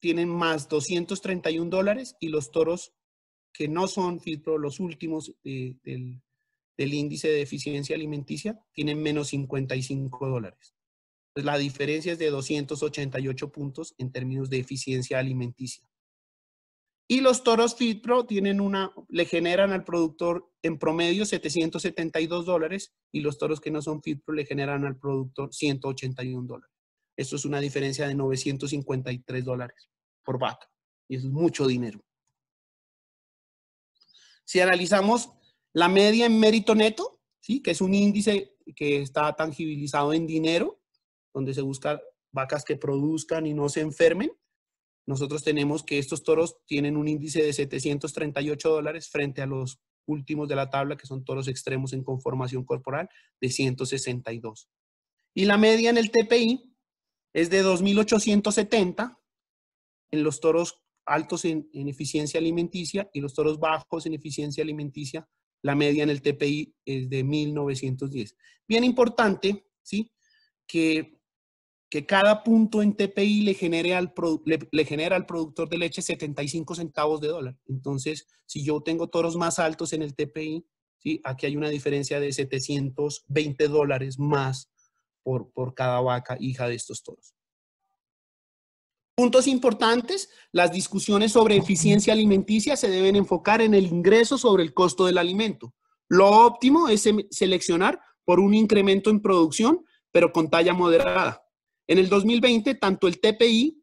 tienen más 231 dólares y los toros que no son FITPRO, los últimos del, índice de eficiencia alimenticia, tienen menos 55 dólares. la diferencia es de 288 puntos en términos de eficiencia alimenticia. Y los toros FitPro tienen una, le generan al productor en promedio 772 dólares y los toros que no son FitPro le generan al productor 181 dólares. Esto es una diferencia de 953 dólares por vaca. Y eso es mucho dinero. Si analizamos la media en mérito neto, ¿sí? que es un índice que está tangibilizado en dinero, donde se busca vacas que produzcan y no se enfermen, nosotros tenemos que estos toros tienen un índice de 738 dólares frente a los últimos de la tabla, que son toros extremos en conformación corporal, de 162. Y la media en el TPI es de 2.870 en los toros altos en, eficiencia alimenticia y los toros bajos en eficiencia alimenticia, la media en el TPI es de 1910. Bien importante, ¿sí? Que, cada punto en TPI le, genere al genera al productor de leche 75 centavos de dólar. Entonces, si yo tengo toros más altos en el TPI, ¿sí? Aquí hay una diferencia de 720 dólares más por, cada vaca hija de estos toros. Puntos importantes, las discusiones sobre eficiencia alimenticia se deben enfocar en el ingreso sobre el costo del alimento. Lo óptimo es seleccionar por un incremento en producción, pero con talla moderada. En el 2020, tanto el TPI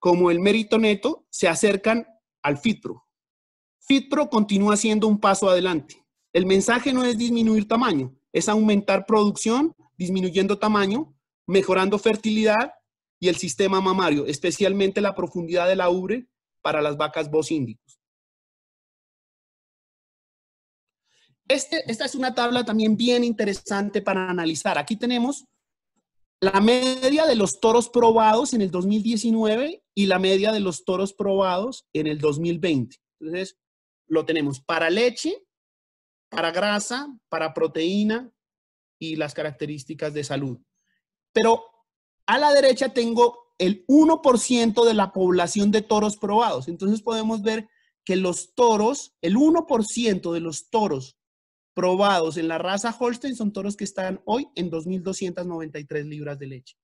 como el mérito neto se acercan al FITPRO. FITPRO continúa siendo un paso adelante. El mensaje no es disminuir tamaño, es aumentar producción disminuyendo tamaño, mejorando fertilidad y el sistema mamario, especialmente la profundidad de la ubre para las vacas bos este, esta es una tabla también bien interesante para analizar. Aquí tenemos la media de los toros probados en el 2019 y la media de los toros probados en el 2020. Entonces, lo tenemos para leche, para grasa, para proteína, y las características de salud. Pero a la derecha tengo el 1% de la población de toros probados. Entonces podemos ver que los toros, el 1% de los toros probados en la raza Holstein son toros que están hoy en 2.293 libras de leche.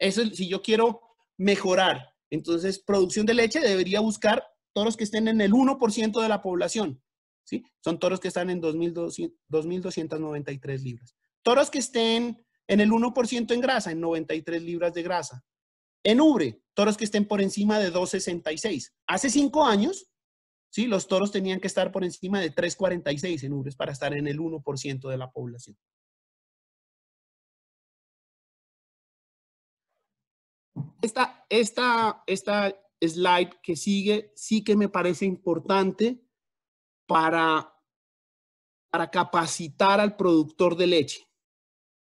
Eso, si yo quiero mejorar, entonces producción de leche debería buscar toros que estén en el 1% de la población. ¿sí? Son toros que están en 2.293 libras. Toros que estén en el 1% en grasa, en 93 libras de grasa. En ubre, toros que estén por encima de 2,66. Hace cinco años, ¿sí? los toros tenían que estar por encima de 3,46 en ubres para estar en el 1% de la población. Esta, esta, esta slide que sigue sí que me parece importante para, para capacitar al productor de leche.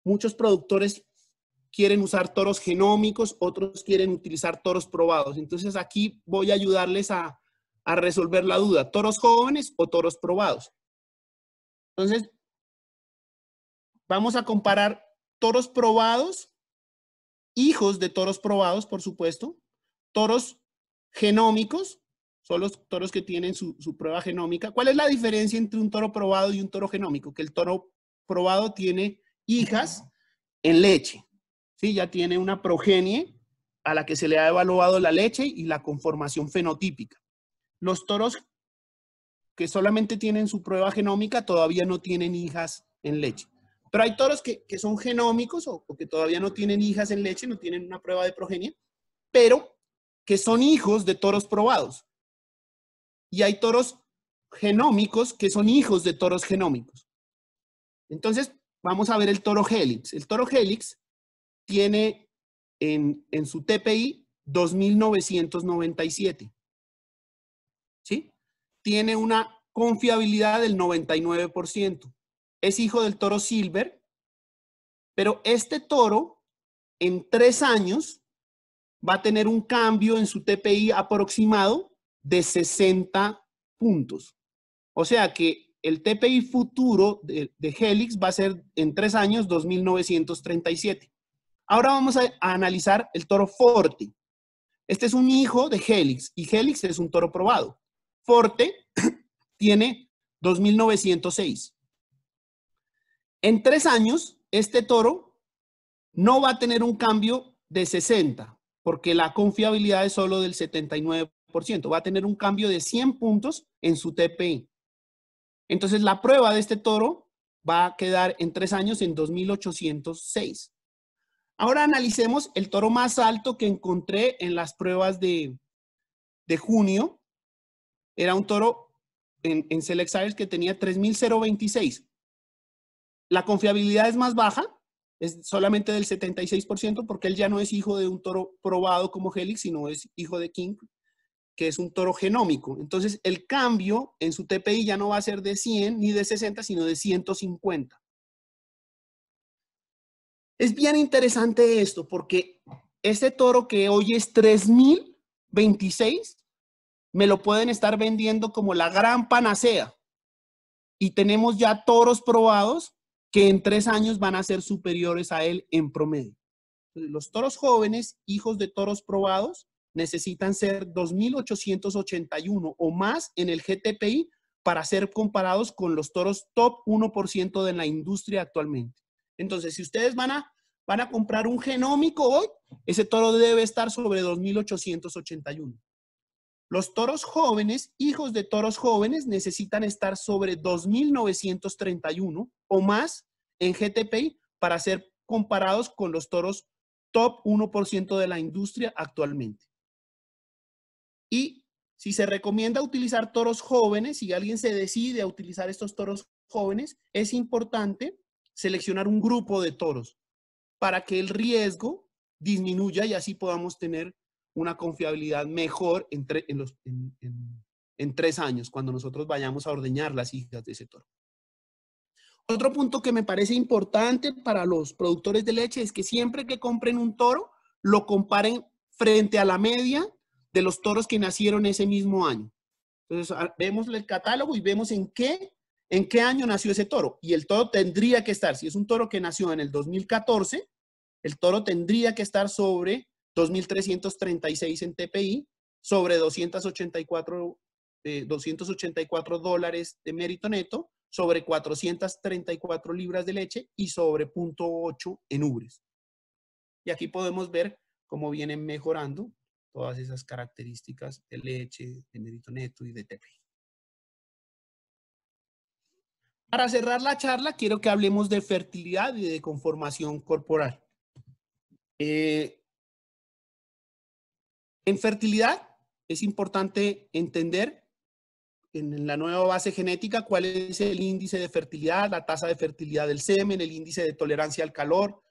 Muchos productores quieren usar toros genómicos, otros quieren utilizar toros probados. Entonces aquí voy a ayudarles a, resolver la duda, toros jóvenes o toros probados. Entonces, vamos a comparar toros probados, hijos de toros probados, por supuesto, toros genómicos, son los toros que tienen su, su, prueba genómica. ¿Cuál es la diferencia entre un toro probado y un toro genómico? Que el toro probado tiene hijas en leche. ¿sí? Ya tiene una progenie a la que se le ha evaluado la leche y la conformación fenotípica. Los toros que solamente tienen su prueba genómica todavía no tienen hijas en leche. Pero hay toros que, son genómicos o, o, que todavía no tienen hijas en leche, no tienen una prueba de progenie, pero que son hijos de toros probados. Y hay toros genómicos que son hijos de toros genómicos. Entonces, vamos a ver el toro Helix. El toro Helix tiene en, en su TPI 2.997. ¿Sí? Tiene una confiabilidad del 99%. Es hijo del toro Silver, pero este toro en tres años va a tener un cambio en su TPI aproximado de 60 puntos. O sea que el TPI futuro de, Helix va a ser en tres años 2.937. Ahora vamos a, a analizar el toro Forte. Este es un hijo de Helix y Helix es un toro probado. Forte tiene 2.906. En tres años, este toro no va a tener un cambio de 60, porque la confiabilidad es solo del 79%. Va a tener un cambio de 100 puntos en su TPI. Entonces la prueba de este toro va a quedar en tres años en 2806. Ahora analicemos el toro más alto que encontré en las pruebas de, de junio. Era un toro en, en Select Sires que tenía 3026. La confiabilidad es más baja, es solamente del 76% porque él ya no es hijo de un toro probado como Helix, sino es hijo de King que es un toro genómico. Entonces, el cambio en su TPI ya no va a ser de 100 ni de 60, sino de 150. Es bien interesante esto porque este toro que hoy es 3026, me lo pueden estar vendiendo como la gran panacea. Y tenemos ya toros probados que en tres años van a ser superiores a él en promedio. Los toros jóvenes, hijos de toros probados, necesitan ser 2.881 o más en el GTPI para ser comparados con los toros top 1% de la industria actualmente. Entonces, si ustedes van a, van a comprar un genómico hoy, ese toro debe estar sobre 2.881. Los toros jóvenes, hijos de toros jóvenes, necesitan estar sobre 2.931 o más en GTPI para ser comparados con los toros top 1% de la industria actualmente. Y si se recomienda utilizar toros jóvenes, si alguien se decide a utilizar estos toros jóvenes, es importante seleccionar un grupo de toros para que el riesgo disminuya y así podamos tener una confiabilidad mejor en, los, en tres años, cuando nosotros vayamos a ordeñar las hijas de ese toro. Otro punto que me parece importante para los productores de leche es que siempre que compren un toro, lo comparen frente a la media de los toros que nacieron ese mismo año. Entonces, vemos el catálogo y vemos en qué, en qué año nació ese toro. Y el toro tendría que estar, si es un toro que nació en el 2014, el toro tendría que estar sobre 2.336 en TPI, sobre 284, 284 eh, dólares de mérito neto, sobre 434 libras de leche y sobre 0.8 en ubres. Y aquí podemos ver cómo vienen mejorando todas esas características de leche, de mérito neto y de TPI. Para cerrar la charla, quiero que hablemos de fertilidad y de conformación corporal. Eh, en fertilidad es importante entender en la nueva base genética cuál es el índice de fertilidad, la tasa de fertilidad del semen, el índice de tolerancia al calor,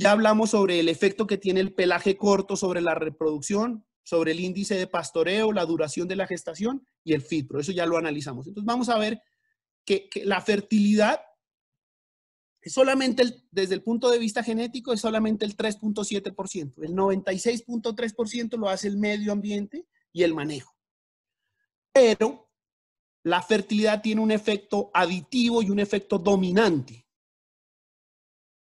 ya hablamos sobre el efecto que tiene el pelaje corto sobre la reproducción, sobre el índice de pastoreo, la duración de la gestación y el Pero Eso ya lo analizamos. Entonces vamos a ver que, la fertilidad es solamente, desde el punto de vista genético, es solamente el 3.7%. El 96.3% lo hace el medio ambiente y el manejo. Pero la fertilidad tiene un efecto aditivo y un efecto dominante.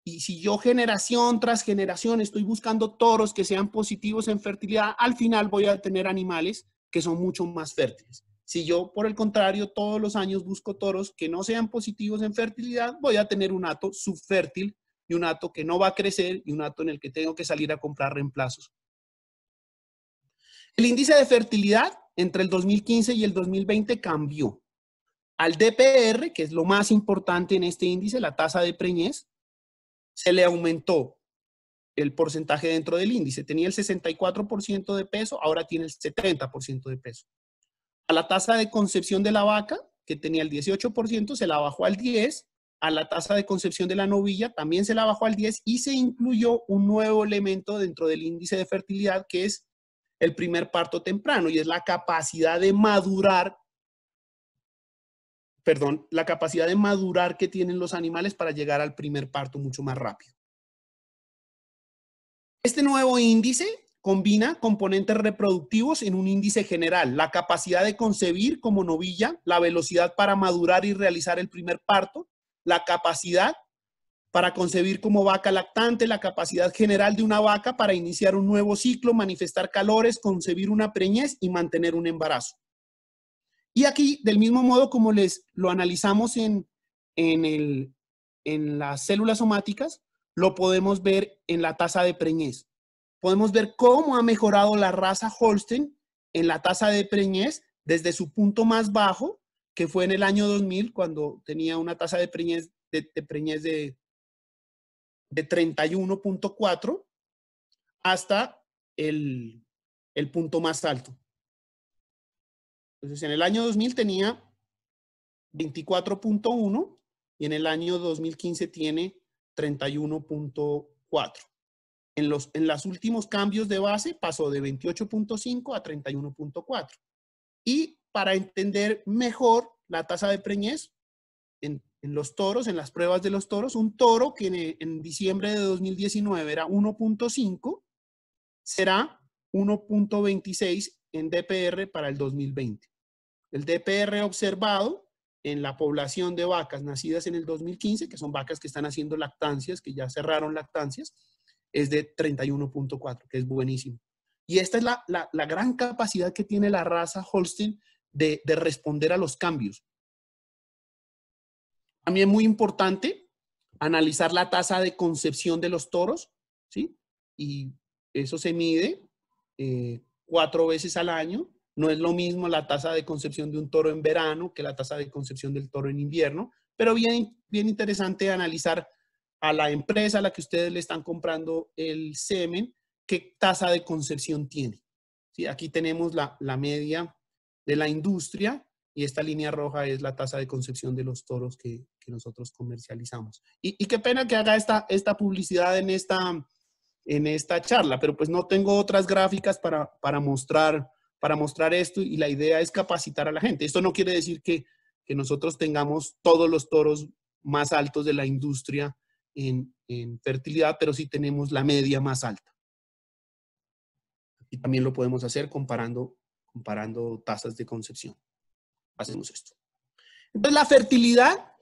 Y si yo generación tras generación estoy buscando toros que sean positivos en fertilidad, al final voy a tener animales que son mucho más fértiles. Si yo, por el contrario, todos los años busco toros que no sean positivos en fertilidad, voy a tener un hato subfértil y un hato que no va a crecer y un hato en el que tengo que salir a comprar reemplazos. El índice de fertilidad entre el 2015 y el 2020 cambió. Al DPR, que es lo más importante en este índice, la tasa de preñez, se le aumentó el porcentaje dentro del índice. Tenía el 64% de peso, ahora tiene el 70% de peso. A la tasa de concepción de la vaca, que tenía el 18%, se la bajó al 10%. A la tasa de concepción de la novilla también se la bajó al 10% y se incluyó un nuevo elemento dentro del índice de fertilidad, que es el primer parto temprano, y es la capacidad de madurar perdón, la capacidad de madurar que tienen los animales para llegar al primer parto mucho más rápido. Este nuevo índice combina componentes reproductivos en un índice general, la capacidad de concebir como novilla, la velocidad para madurar y realizar el primer parto, la capacidad para concebir como vaca lactante, la capacidad general de una vaca para iniciar un nuevo ciclo, manifestar calores, concebir una preñez y mantener un embarazo. Y aquí, del mismo modo como les lo analizamos en, las células somáticas, lo podemos ver en la tasa de preñez. Podemos ver cómo ha mejorado la raza Holstein en la tasa de preñez desde su punto más bajo, que fue en el año 2000, cuando tenía una tasa de preñez de, preñez de, de 31.4 hasta el punto más alto. Entonces, en el año 2000 tenía 24.1 y en el año 2015 tiene 31.4. En los, en últimos cambios de base pasó de 28.5 a 31.4. Y para entender mejor la tasa de preñez en, los toros, en las pruebas de los toros, un toro que en, en diciembre de 2019 era 1.5, será 1.26 en DPR para el 2020. El DPR observado en la población de vacas nacidas en el 2015, que son vacas que están haciendo lactancias, que ya cerraron lactancias, es de 31.4, que es buenísimo. Y esta es la, la, gran capacidad que tiene la raza Holstein de, de responder a los cambios. También muy importante analizar la tasa de concepción de los toros, ¿sí? Y eso se mide eh, cuatro veces al año. No es lo mismo la tasa de concepción de un toro en verano que la tasa de concepción del toro en invierno, pero bien, bien interesante analizar a la empresa a la que ustedes le están comprando el semen, qué tasa de concepción tiene. ¿Sí? Aquí tenemos la, la media de la industria y esta línea roja es la tasa de concepción de los toros que, que nosotros comercializamos. Y, y, qué pena que haga esta, esta publicidad en esta en esta charla, pero pues no tengo otras gráficas para, mostrar, para mostrar esto y la idea es capacitar a la gente. Esto no quiere decir que, nosotros tengamos todos los toros más altos de la industria en, fertilidad, pero sí tenemos la media más alta. Y también lo podemos hacer comparando, comparando tasas de concepción. Hacemos esto. Entonces, la fertilidad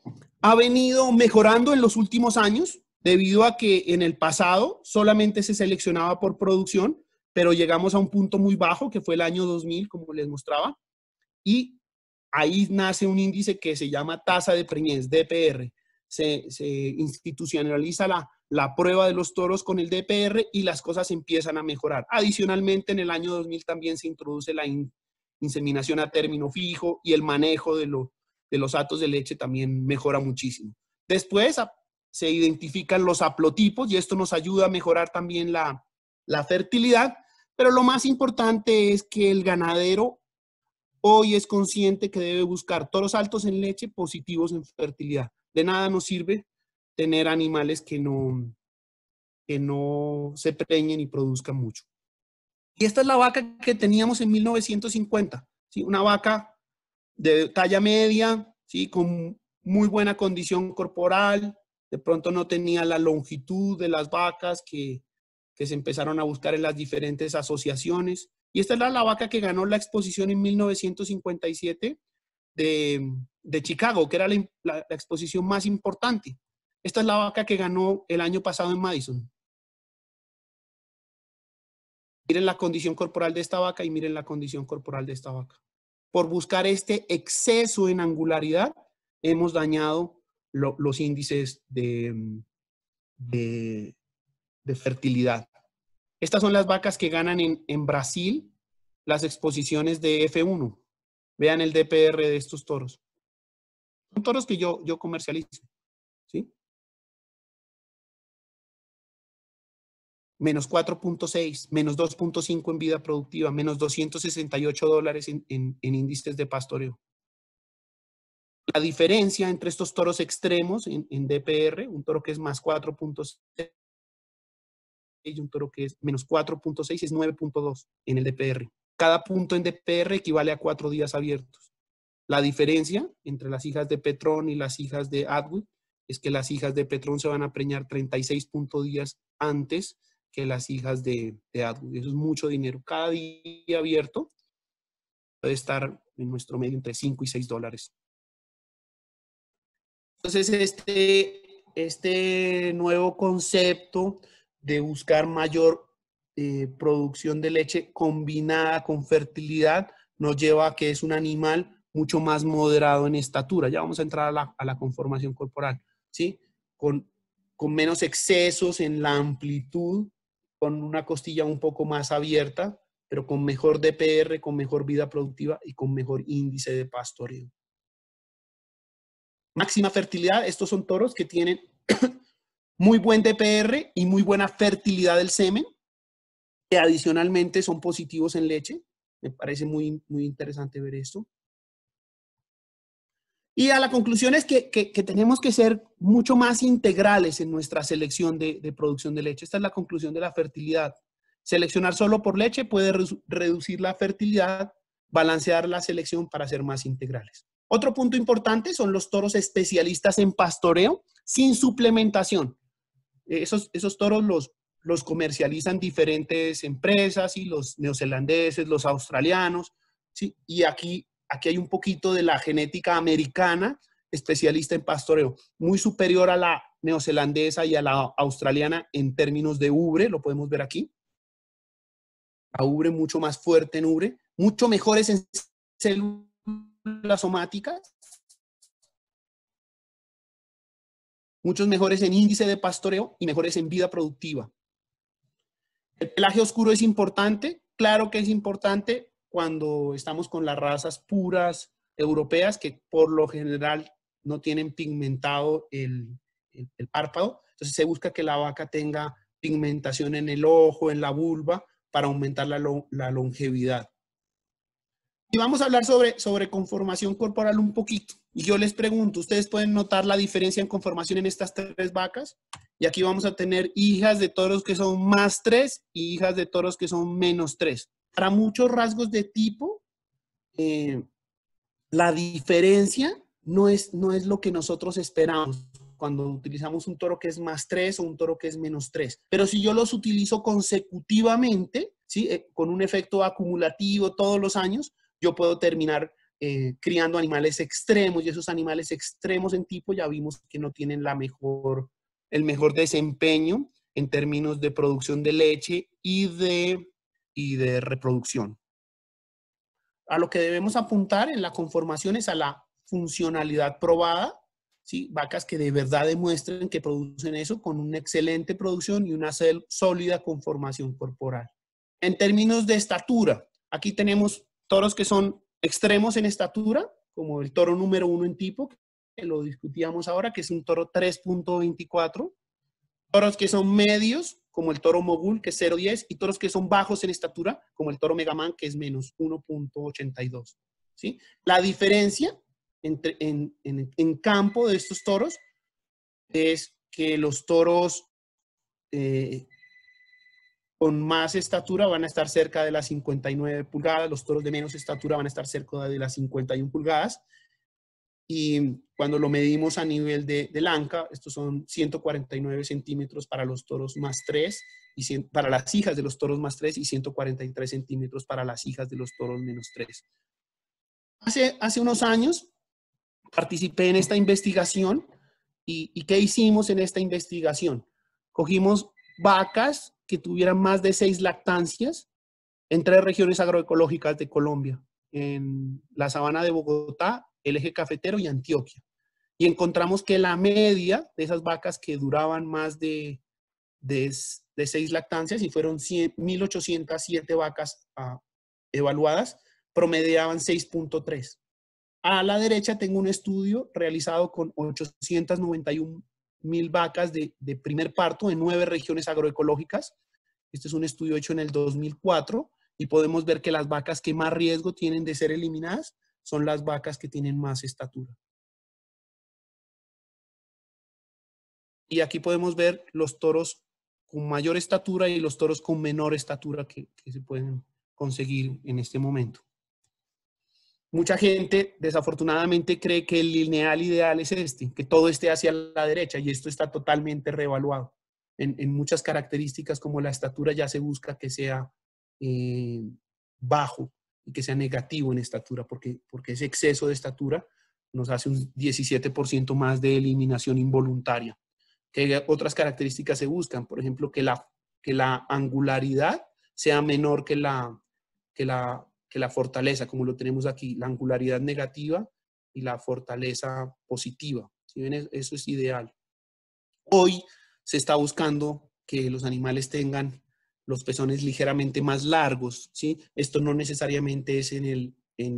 ha venido mejorando en los últimos años debido a que en el pasado solamente se seleccionaba por producción, pero llegamos a un punto muy bajo, que fue el año 2000, como les mostraba, y ahí nace un índice que se llama tasa de preñez, DPR. Se, se institucionaliza la, la prueba de los toros con el DPR y las cosas empiezan a mejorar. Adicionalmente, en el año 2000 también se introduce la inseminación a término fijo y el manejo de, de los atos de leche también mejora muchísimo. Después, a se identifican los aplotipos y esto nos ayuda a mejorar también la, fertilidad. Pero lo más importante es que el ganadero hoy es consciente que debe buscar toros altos en leche, positivos en fertilidad. De nada nos sirve tener animales que no, que no se preñen y produzcan mucho. Y esta es la vaca que teníamos en 1950, ¿sí? una vaca de talla media, ¿sí? con muy buena condición corporal, de pronto no tenía la longitud de las vacas que, se empezaron a buscar en las diferentes asociaciones. Y esta es la, vaca que ganó la exposición en 1957 de, Chicago, que era la, la, exposición más importante. Esta es la vaca que ganó el año pasado en Madison. Miren la condición corporal de esta vaca y miren la condición corporal de esta vaca. Por buscar este exceso en angularidad, hemos dañado los índices mm, de, de, fertilidad. Estas son las vacas que ganan en, en Brasil las exposiciones de F1. Vean el DPR de estos toros. Son toros que yo, yo comercializo. ¿sí? Menos 4.6, menos 2.5 en vida productiva, menos 268 dólares en, índices de pastoreo la diferencia entre estos toros extremos en, DPR, un toro que es más 4.6 y un toro que es menos 4.6 es 9.2 en el DPR. Cada punto en DPR equivale a cuatro días abiertos. La diferencia entre las hijas de Petrón y las hijas de Atwood es que las hijas de Petrón se van a preñar 36 puntos días antes que las hijas de, de Atwood. Eso es mucho dinero. Cada día abierto puede estar en nuestro medio entre 5 y 6 dólares. Entonces, este, este nuevo concepto de buscar mayor eh, producción de leche combinada con fertilidad nos lleva a que es un animal mucho más moderado en estatura. Ya vamos a entrar a la, a la conformación corporal, ¿sí? Con, con, menos excesos en la amplitud, con una costilla un poco más abierta, pero con mejor DPR, con mejor vida productiva y con mejor índice de pastoreo máxima fertilidad. Estos son toros que tienen muy buen DPR y muy buena fertilidad del semen, que adicionalmente son positivos en leche. Me parece muy, muy interesante ver esto. Y a la conclusión es que, tenemos que ser mucho más integrales en nuestra selección de, producción de leche. Esta es la conclusión de la fertilidad. Seleccionar solo por leche puede reducir la fertilidad, balancear la selección para ser más integrales. Otro punto importante son los toros especialistas en pastoreo sin suplementación. Eh, esos, esos toros los, los comercializan diferentes empresas y los neozelandeses, los australianos, ¿sí? y aquí, aquí hay un poquito de la genética americana especialista en pastoreo, muy superior a la neozelandesa y a la australiana en términos de ubre, lo podemos ver aquí. La ubre mucho más fuerte en ubre, mucho mejores en células las somáticas, muchos mejores en índice de pastoreo y mejores en vida productiva. ¿El pelaje oscuro es importante? Claro que es importante cuando estamos con las razas puras europeas que por lo general no tienen pigmentado el, párpado. Entonces se busca que la vaca tenga pigmentación en el ojo, en la vulva, para aumentar la longevidad. Y vamos a hablar sobre, sobre conformación corporal un poquito. Y yo les pregunto, ¿ustedes pueden notar la diferencia en conformación en estas tres vacas? Y aquí vamos a tener hijas de toros que son más tres y hijas de toros que son menos tres. Para muchos rasgos de tipo, eh, la diferencia no es, no es lo que nosotros esperamos cuando utilizamos un toro que es más tres o un toro que es menos tres Pero si yo los utilizo consecutivamente, ¿sí? Eh, con un efecto acumulativo todos los años, yo puedo terminar eh, criando animales extremos y esos animales extremos en tipo ya vimos que no tienen la mejor, el mejor desempeño en términos de producción de leche y de, y de reproducción. A lo que debemos apuntar en la conformación es a la funcionalidad probada, ¿sí? vacas que de verdad demuestren que producen eso con una excelente producción y una sólida conformación corporal. En términos de estatura, aquí tenemos toros que son extremos en estatura, como el toro número uno en tipo, que lo discutíamos ahora, que es un toro 3.24, toros que son medios, como el toro mogul, que es 0.10, y toros que son bajos en estatura, como el toro megaman, que es menos 1.82. ¿sí? La diferencia entre, en, en, campo de estos toros es que los toros eh, con más estatura van a estar cerca de las 59 pulgadas, los toros de menos estatura van a estar cerca de las 51 pulgadas. Y cuando lo medimos a nivel de, de lanca, estos son 149 centímetros para los toros más 3, y para las hijas de los toros más 3 y 143 centímetros para las hijas de los toros menos 3. Hace, hace unos años participé en esta investigación y ¿qué hicimos en esta investigación? Cogimos vacas que tuvieran más de seis lactancias en tres regiones agroecológicas de Colombia, en la sabana de Bogotá, el eje cafetero y Antioquia. Y encontramos que la media de esas vacas que duraban más de, de, seis lactancias, y fueron 1.807 vacas ah, evaluadas, promediaban 6.3. A la derecha tengo un estudio realizado con 891 mil vacas de, primer parto en nueve regiones agroecológicas. Este es un estudio hecho en el 2004 y podemos ver que las vacas que más riesgo tienen de ser eliminadas son las vacas que tienen más estatura. Y aquí podemos ver los toros con mayor estatura y los toros con menor estatura que se pueden conseguir en este momento. Mucha gente desafortunadamente cree que el lineal ideal es este, que todo esté hacia la derecha y esto está totalmente reevaluado. En, muchas características como la estatura ya se busca que sea eh, bajo y que sea negativo en estatura, porque, porque ese exceso de estatura nos hace un 17% más de eliminación involuntaria. ¿Qué otras características se buscan? Por ejemplo, que la, que la angularidad sea menor que la, que la que la fortaleza, como lo tenemos aquí, la angularidad negativa y la fortaleza positiva. si ven? Eso es ideal. Hoy se está buscando que los animales tengan los pezones ligeramente más largos, ¿sí? Esto no necesariamente es en el, en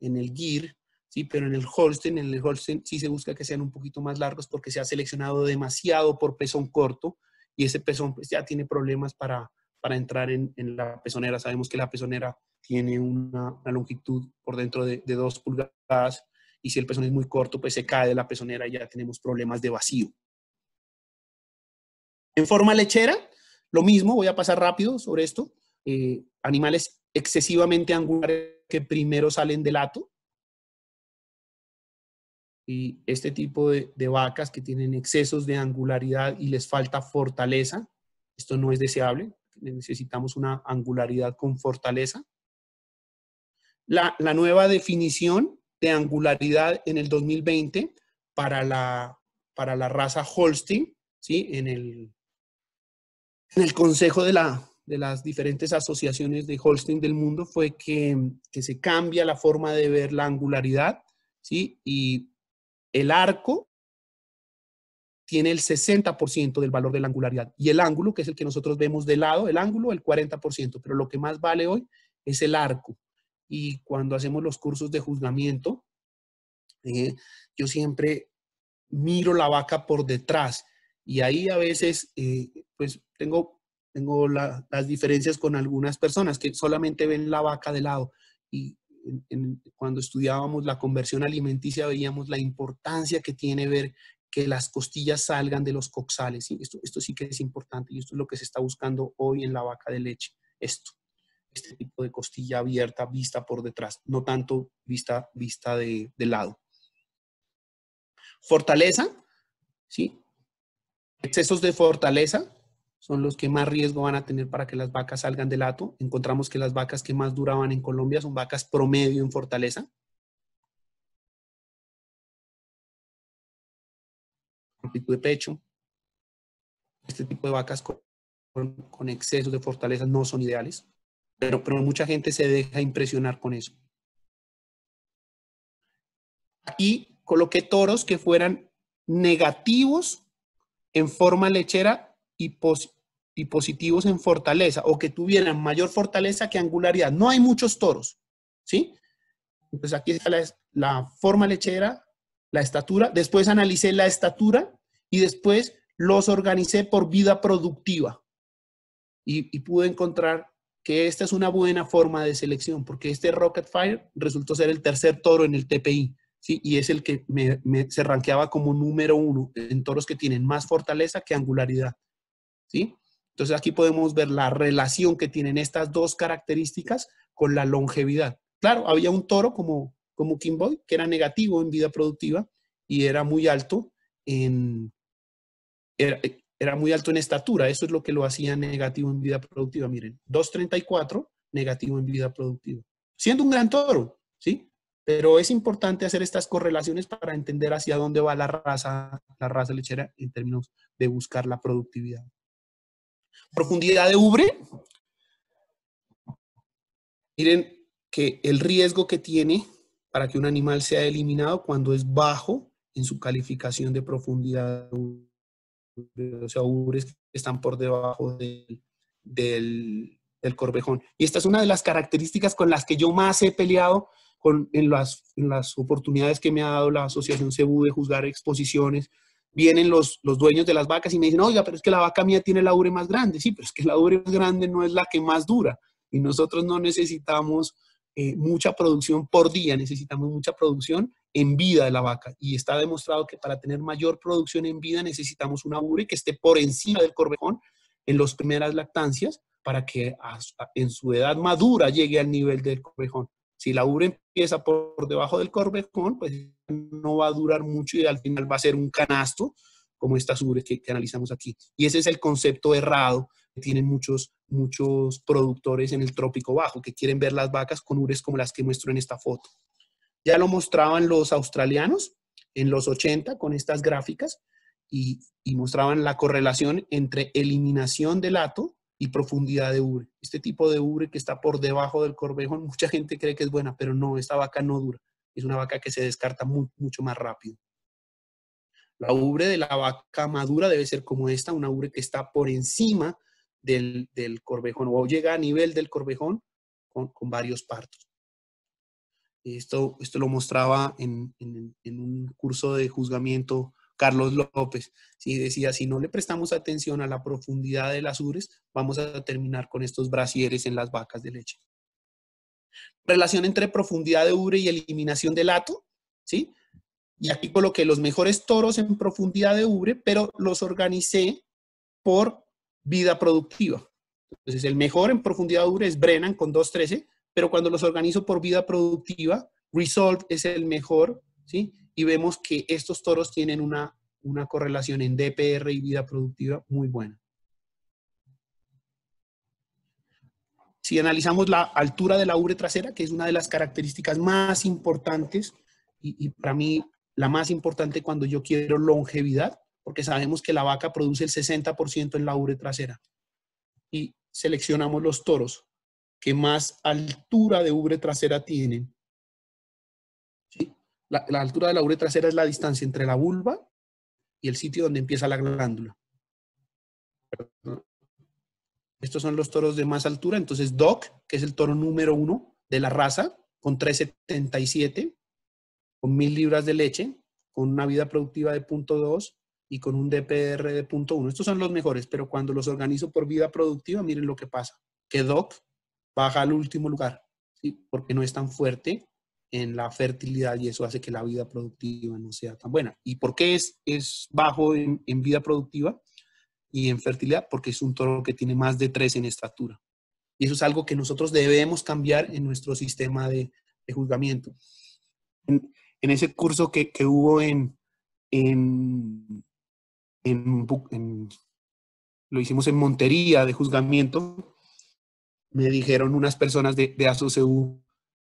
el, gear, ¿sí? Pero en el Holstein, en el Holstein sí se busca que sean un poquito más largos porque se ha seleccionado demasiado por pezón corto y ese pezón pues, ya tiene problemas para, entrar en, en la pezonera. Sabemos que la pezonera tiene una, longitud por dentro de, dos pulgadas y si el pezón es muy corto, pues se cae de la pezonera y ya tenemos problemas de vacío. En forma lechera, lo mismo, voy a pasar rápido sobre esto. Eh, animales excesivamente angulares que primero salen del ato. Y este tipo de vacas que tienen excesos de angularidad y les falta fortaleza, esto no es deseable, necesitamos una angularidad con fortaleza la, nueva definición de angularidad en el 2020 para la, para la raza Holstein, ¿sí? en, el, en el Consejo de, las diferentes asociaciones de Holstein del mundo fue que, se cambia la forma de ver la angularidad ¿sí? y el arco tiene el 60% del valor de la angularidad y el ángulo, que es el que nosotros vemos de lado, el ángulo el 40%, pero lo que más vale hoy es el arco, y cuando hacemos los cursos de juzgamiento, eh, yo siempre miro la vaca por detrás y ahí a veces eh, pues tengo, tengo las diferencias con algunas personas que solamente ven la vaca de lado y cuando estudiábamos la conversión alimenticia veíamos la importancia que tiene ver que las costillas salgan de los coxales. Esto, esto sí que es importante y esto es lo que se está buscando hoy en la vaca de leche. Esto este tipo de costilla abierta, vista por detrás, no tanto vista, vista de, lado. Fortaleza, ¿sí? Excesos de fortaleza son los que más riesgo van a tener para que las vacas salgan del hato. Encontramos que las vacas que más duraban en Colombia son vacas promedio en fortaleza. Amplitud de pecho. Este tipo de vacas con, con excesos de fortaleza no son ideales. Pero, mucha gente se deja impresionar con eso. Aquí coloqué toros que fueran negativos en forma lechera y, y positivos en fortaleza, o que tuvieran mayor fortaleza que angularidad. No hay muchos toros, ¿sí? Entonces pues aquí está la, forma lechera, la estatura, después analicé la estatura y después los organicé por vida productiva. y, pude encontrar que esta es una buena forma de selección, porque este Rocket Fire resultó ser el tercer toro en el TPI, y es el que se ranqueaba como número uno en toros que tienen más fortaleza que angularidad. ¿sí? Entonces aquí podemos ver la relación que tienen estas dos características con la longevidad. Claro, había un toro como, como que era negativo en vida productiva y era muy alto en, era muy alto en estatura, eso es lo que lo hacía negativo en vida productiva, miren, 2.34, negativo en vida productiva, siendo un gran toro, ¿sí? Pero es importante hacer estas correlaciones para entender hacia dónde va la raza, la raza lechera en términos de buscar la productividad. Profundidad de ubre, miren que el riesgo que tiene para que un animal sea eliminado cuando es bajo en su calificación de profundidad de ubre los aures que están por debajo del, del, corvejón. Y esta es una de las características con las que yo más he peleado en, las, oportunidades que me ha dado la Asociación CEBU de juzgar exposiciones. Vienen los, dueños de las vacas y me dicen, oiga, pero es que la vaca mía tiene la ure más grande. Sí, pero es que la ure más grande no es la que más dura. Y nosotros no necesitamos eh, mucha producción por día, necesitamos mucha producción en vida de la vaca y está demostrado que para tener mayor producción en vida necesitamos una ubre que esté por encima del corvejón en las primeras lactancias para que en su edad madura llegue al nivel del corvejón. Si la ubre empieza por debajo del corbejón, pues no va a durar mucho y al final va a ser un canasto como estas ubres que, que analizamos aquí. Y ese es el concepto errado que tienen muchos, muchos productores en el trópico bajo, que quieren ver las vacas con ubres como las que muestro en esta foto. Ya lo mostraban los australianos en los 80 con estas gráficas y, mostraban la correlación entre eliminación del lato y profundidad de ubre. Este tipo de ubre que está por debajo del corvejón, mucha gente cree que es buena, pero no, esta vaca no dura. Es una vaca que se descarta mucho más rápido. La ubre de la vaca madura debe ser como esta, una ubre que está por encima del, corvejón o llega a nivel del corvejón con varios partos. Esto, lo mostraba en, un curso de juzgamiento Carlos López. decía, si no le prestamos atención a la profundidad de las ures, vamos a terminar con estos brasieres en las vacas de leche. Relación entre profundidad de ure y eliminación de lato, ¿sí? Y aquí coloqué los mejores toros en profundidad de ubre, pero los organicé por vida productiva. Entonces, el mejor en profundidad de ubre es Brennan con 2.13, pero cuando los organizo por vida productiva, Resolve es el mejor, ¿sí? Y vemos que estos toros tienen una, una correlación en DPR y vida productiva muy buena. Si analizamos la altura de la ubre trasera, que es una de las características más importantes y, para mí la más importante cuando yo quiero longevidad, porque sabemos que la vaca produce el 60% en la ubre trasera. Y seleccionamos los toros que más altura de ubre trasera tienen. ¿Sí? La, altura de la ubre trasera es la distancia entre la vulva y el sitio donde empieza la glándula. Estos son los toros de más altura. Entonces, Doc, que es el toro número uno de la raza, con 377, con mil libras de leche, con una vida productiva de punto 2 y con un DPR de 1 Estos son los mejores, pero cuando los organizo por vida productiva, miren lo que pasa. Que Doc baja al último lugar, ¿sí? porque no es tan fuerte en la fertilidad y eso hace que la vida productiva no sea tan buena. ¿Y por qué es, es bajo en, vida productiva y en fertilidad? Porque es un toro que tiene más de 3 en estatura. Y eso es algo que nosotros debemos cambiar en nuestro sistema de, de juzgamiento. En, en, ese curso que, que hubo en, en, en, lo hicimos en Montería de juzgamiento, me dijeron unas personas de, de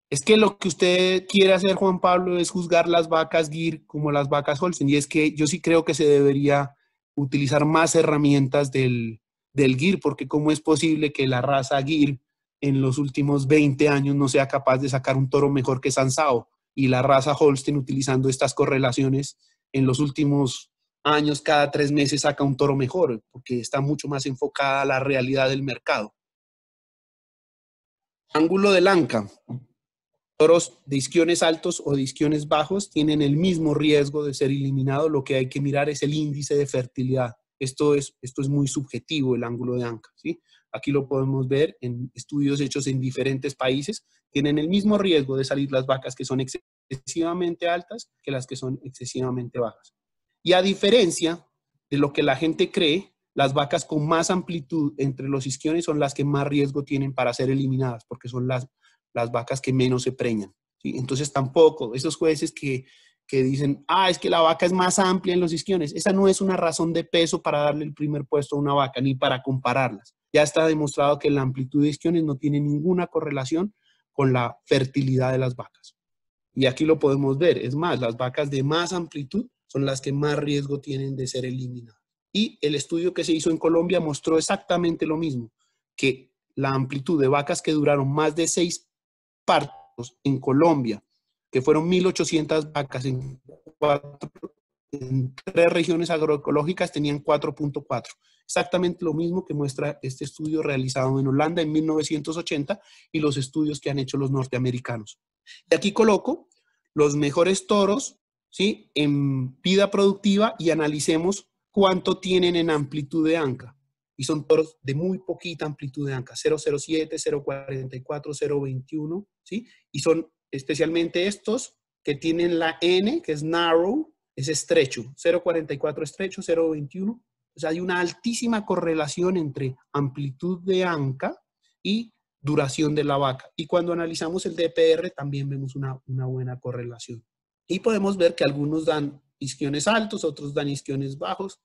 es que lo que usted quiere hacer, Juan Pablo, es juzgar las vacas GIR como las vacas Holstein. Y es que yo sí creo que se debería utilizar más herramientas del, del GIR, porque cómo es posible que la raza GIR en los últimos 20 años no sea capaz de sacar un toro mejor que Sansao y la raza Holstein utilizando estas correlaciones en los últimos años, cada tres meses saca un toro mejor, porque está mucho más enfocada a la realidad del mercado. Ángulo de ANCA, Toros de isquiones altos o de isquiones bajos tienen el mismo riesgo de ser eliminados. Lo que hay que mirar es el índice de fertilidad. Esto es, esto es muy subjetivo, el ángulo de Anca. Aquí lo podemos ver en estudios hechos en diferentes países. Tienen el mismo riesgo de salir las vacas que son excesivamente altas que las que son excesivamente bajas. Y a diferencia de lo que la gente cree, las vacas con más amplitud entre los isquiones son las que más riesgo tienen para ser eliminadas, porque son las, las vacas que menos se preñan. Entonces tampoco esos jueces que, que dicen, ah, es que la vaca es más amplia en los isquiones, esa no es una razón de peso para darle el primer puesto a una vaca, ni para compararlas. Ya está demostrado que la amplitud de isquiones no tiene ninguna correlación con la fertilidad de las vacas. Y aquí lo podemos ver, es más, las vacas de más amplitud son las que más riesgo tienen de ser eliminadas. Y el estudio que se hizo en Colombia mostró exactamente lo mismo, que la amplitud de vacas que duraron más de seis partos en Colombia, que fueron 1.800 vacas en, tres regiones agroecológicas, tenían 4.4. Exactamente lo mismo que muestra este estudio realizado en Holanda en 1980 y los estudios que han hecho los norteamericanos. Y aquí coloco los mejores toros ¿sí? en vida productiva y analicemos cuánto tienen en amplitud de anca. Y son toros de muy poquita amplitud de anca, 007, 044, 021, ¿sí? Y son especialmente estos que tienen la N, que es narrow, es estrecho, 044 estrecho, 021. O sea, hay una altísima correlación entre amplitud de anca y duración de la vaca. Y cuando analizamos el DPR también vemos una, una buena correlación. Y podemos ver que algunos dan isquiones altos, otros dan isquiones bajos,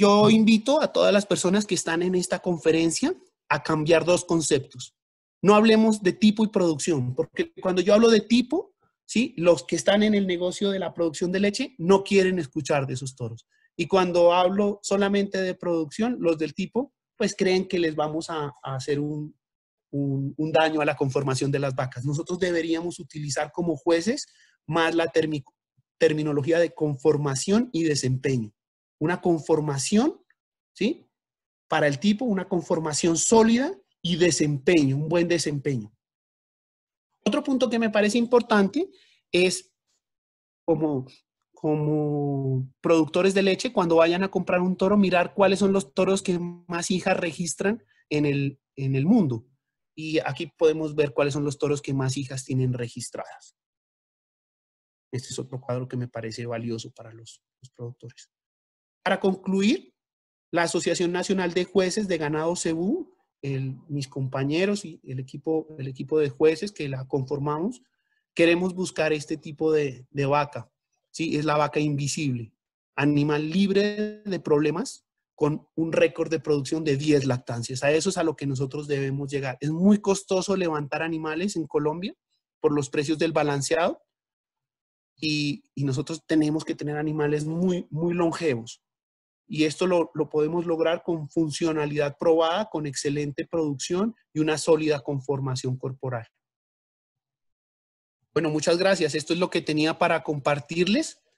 Yo invito a todas las personas que están en esta conferencia a cambiar dos conceptos. No hablemos de tipo y producción, porque cuando yo hablo de tipo, ¿sí? los que están en el negocio de la producción de leche no quieren escuchar de esos toros. Y cuando hablo solamente de producción, los del tipo, pues creen que les vamos a, hacer un, daño a la conformación de las vacas. Nosotros deberíamos utilizar como jueces más la terminología de conformación y desempeño una conformación, ¿sí? Para el tipo, una conformación sólida y desempeño, un buen desempeño. Otro punto que me parece importante es como, como productores de leche, cuando vayan a comprar un toro, mirar cuáles son los toros que más hijas registran en el, mundo. Y aquí podemos ver cuáles son los toros que más hijas tienen registradas. Este es otro cuadro que me parece valioso para los productores. Para concluir, la Asociación Nacional de Jueces de Ganado Cebú, mis compañeros y el equipo, el equipo de jueces que la conformamos, queremos buscar este tipo de, vaca. ¿sí? Es la vaca invisible, animal libre de problemas con un récord de producción de 10 lactancias. A eso es a lo que nosotros debemos llegar. Es muy costoso levantar animales en Colombia por los precios del balanceado y, y nosotros tenemos que tener animales muy, muy longevos. Y esto lo, lo podemos lograr con funcionalidad probada, con excelente producción y una sólida conformación corporal. Bueno, muchas gracias. Esto es lo que tenía para compartirles.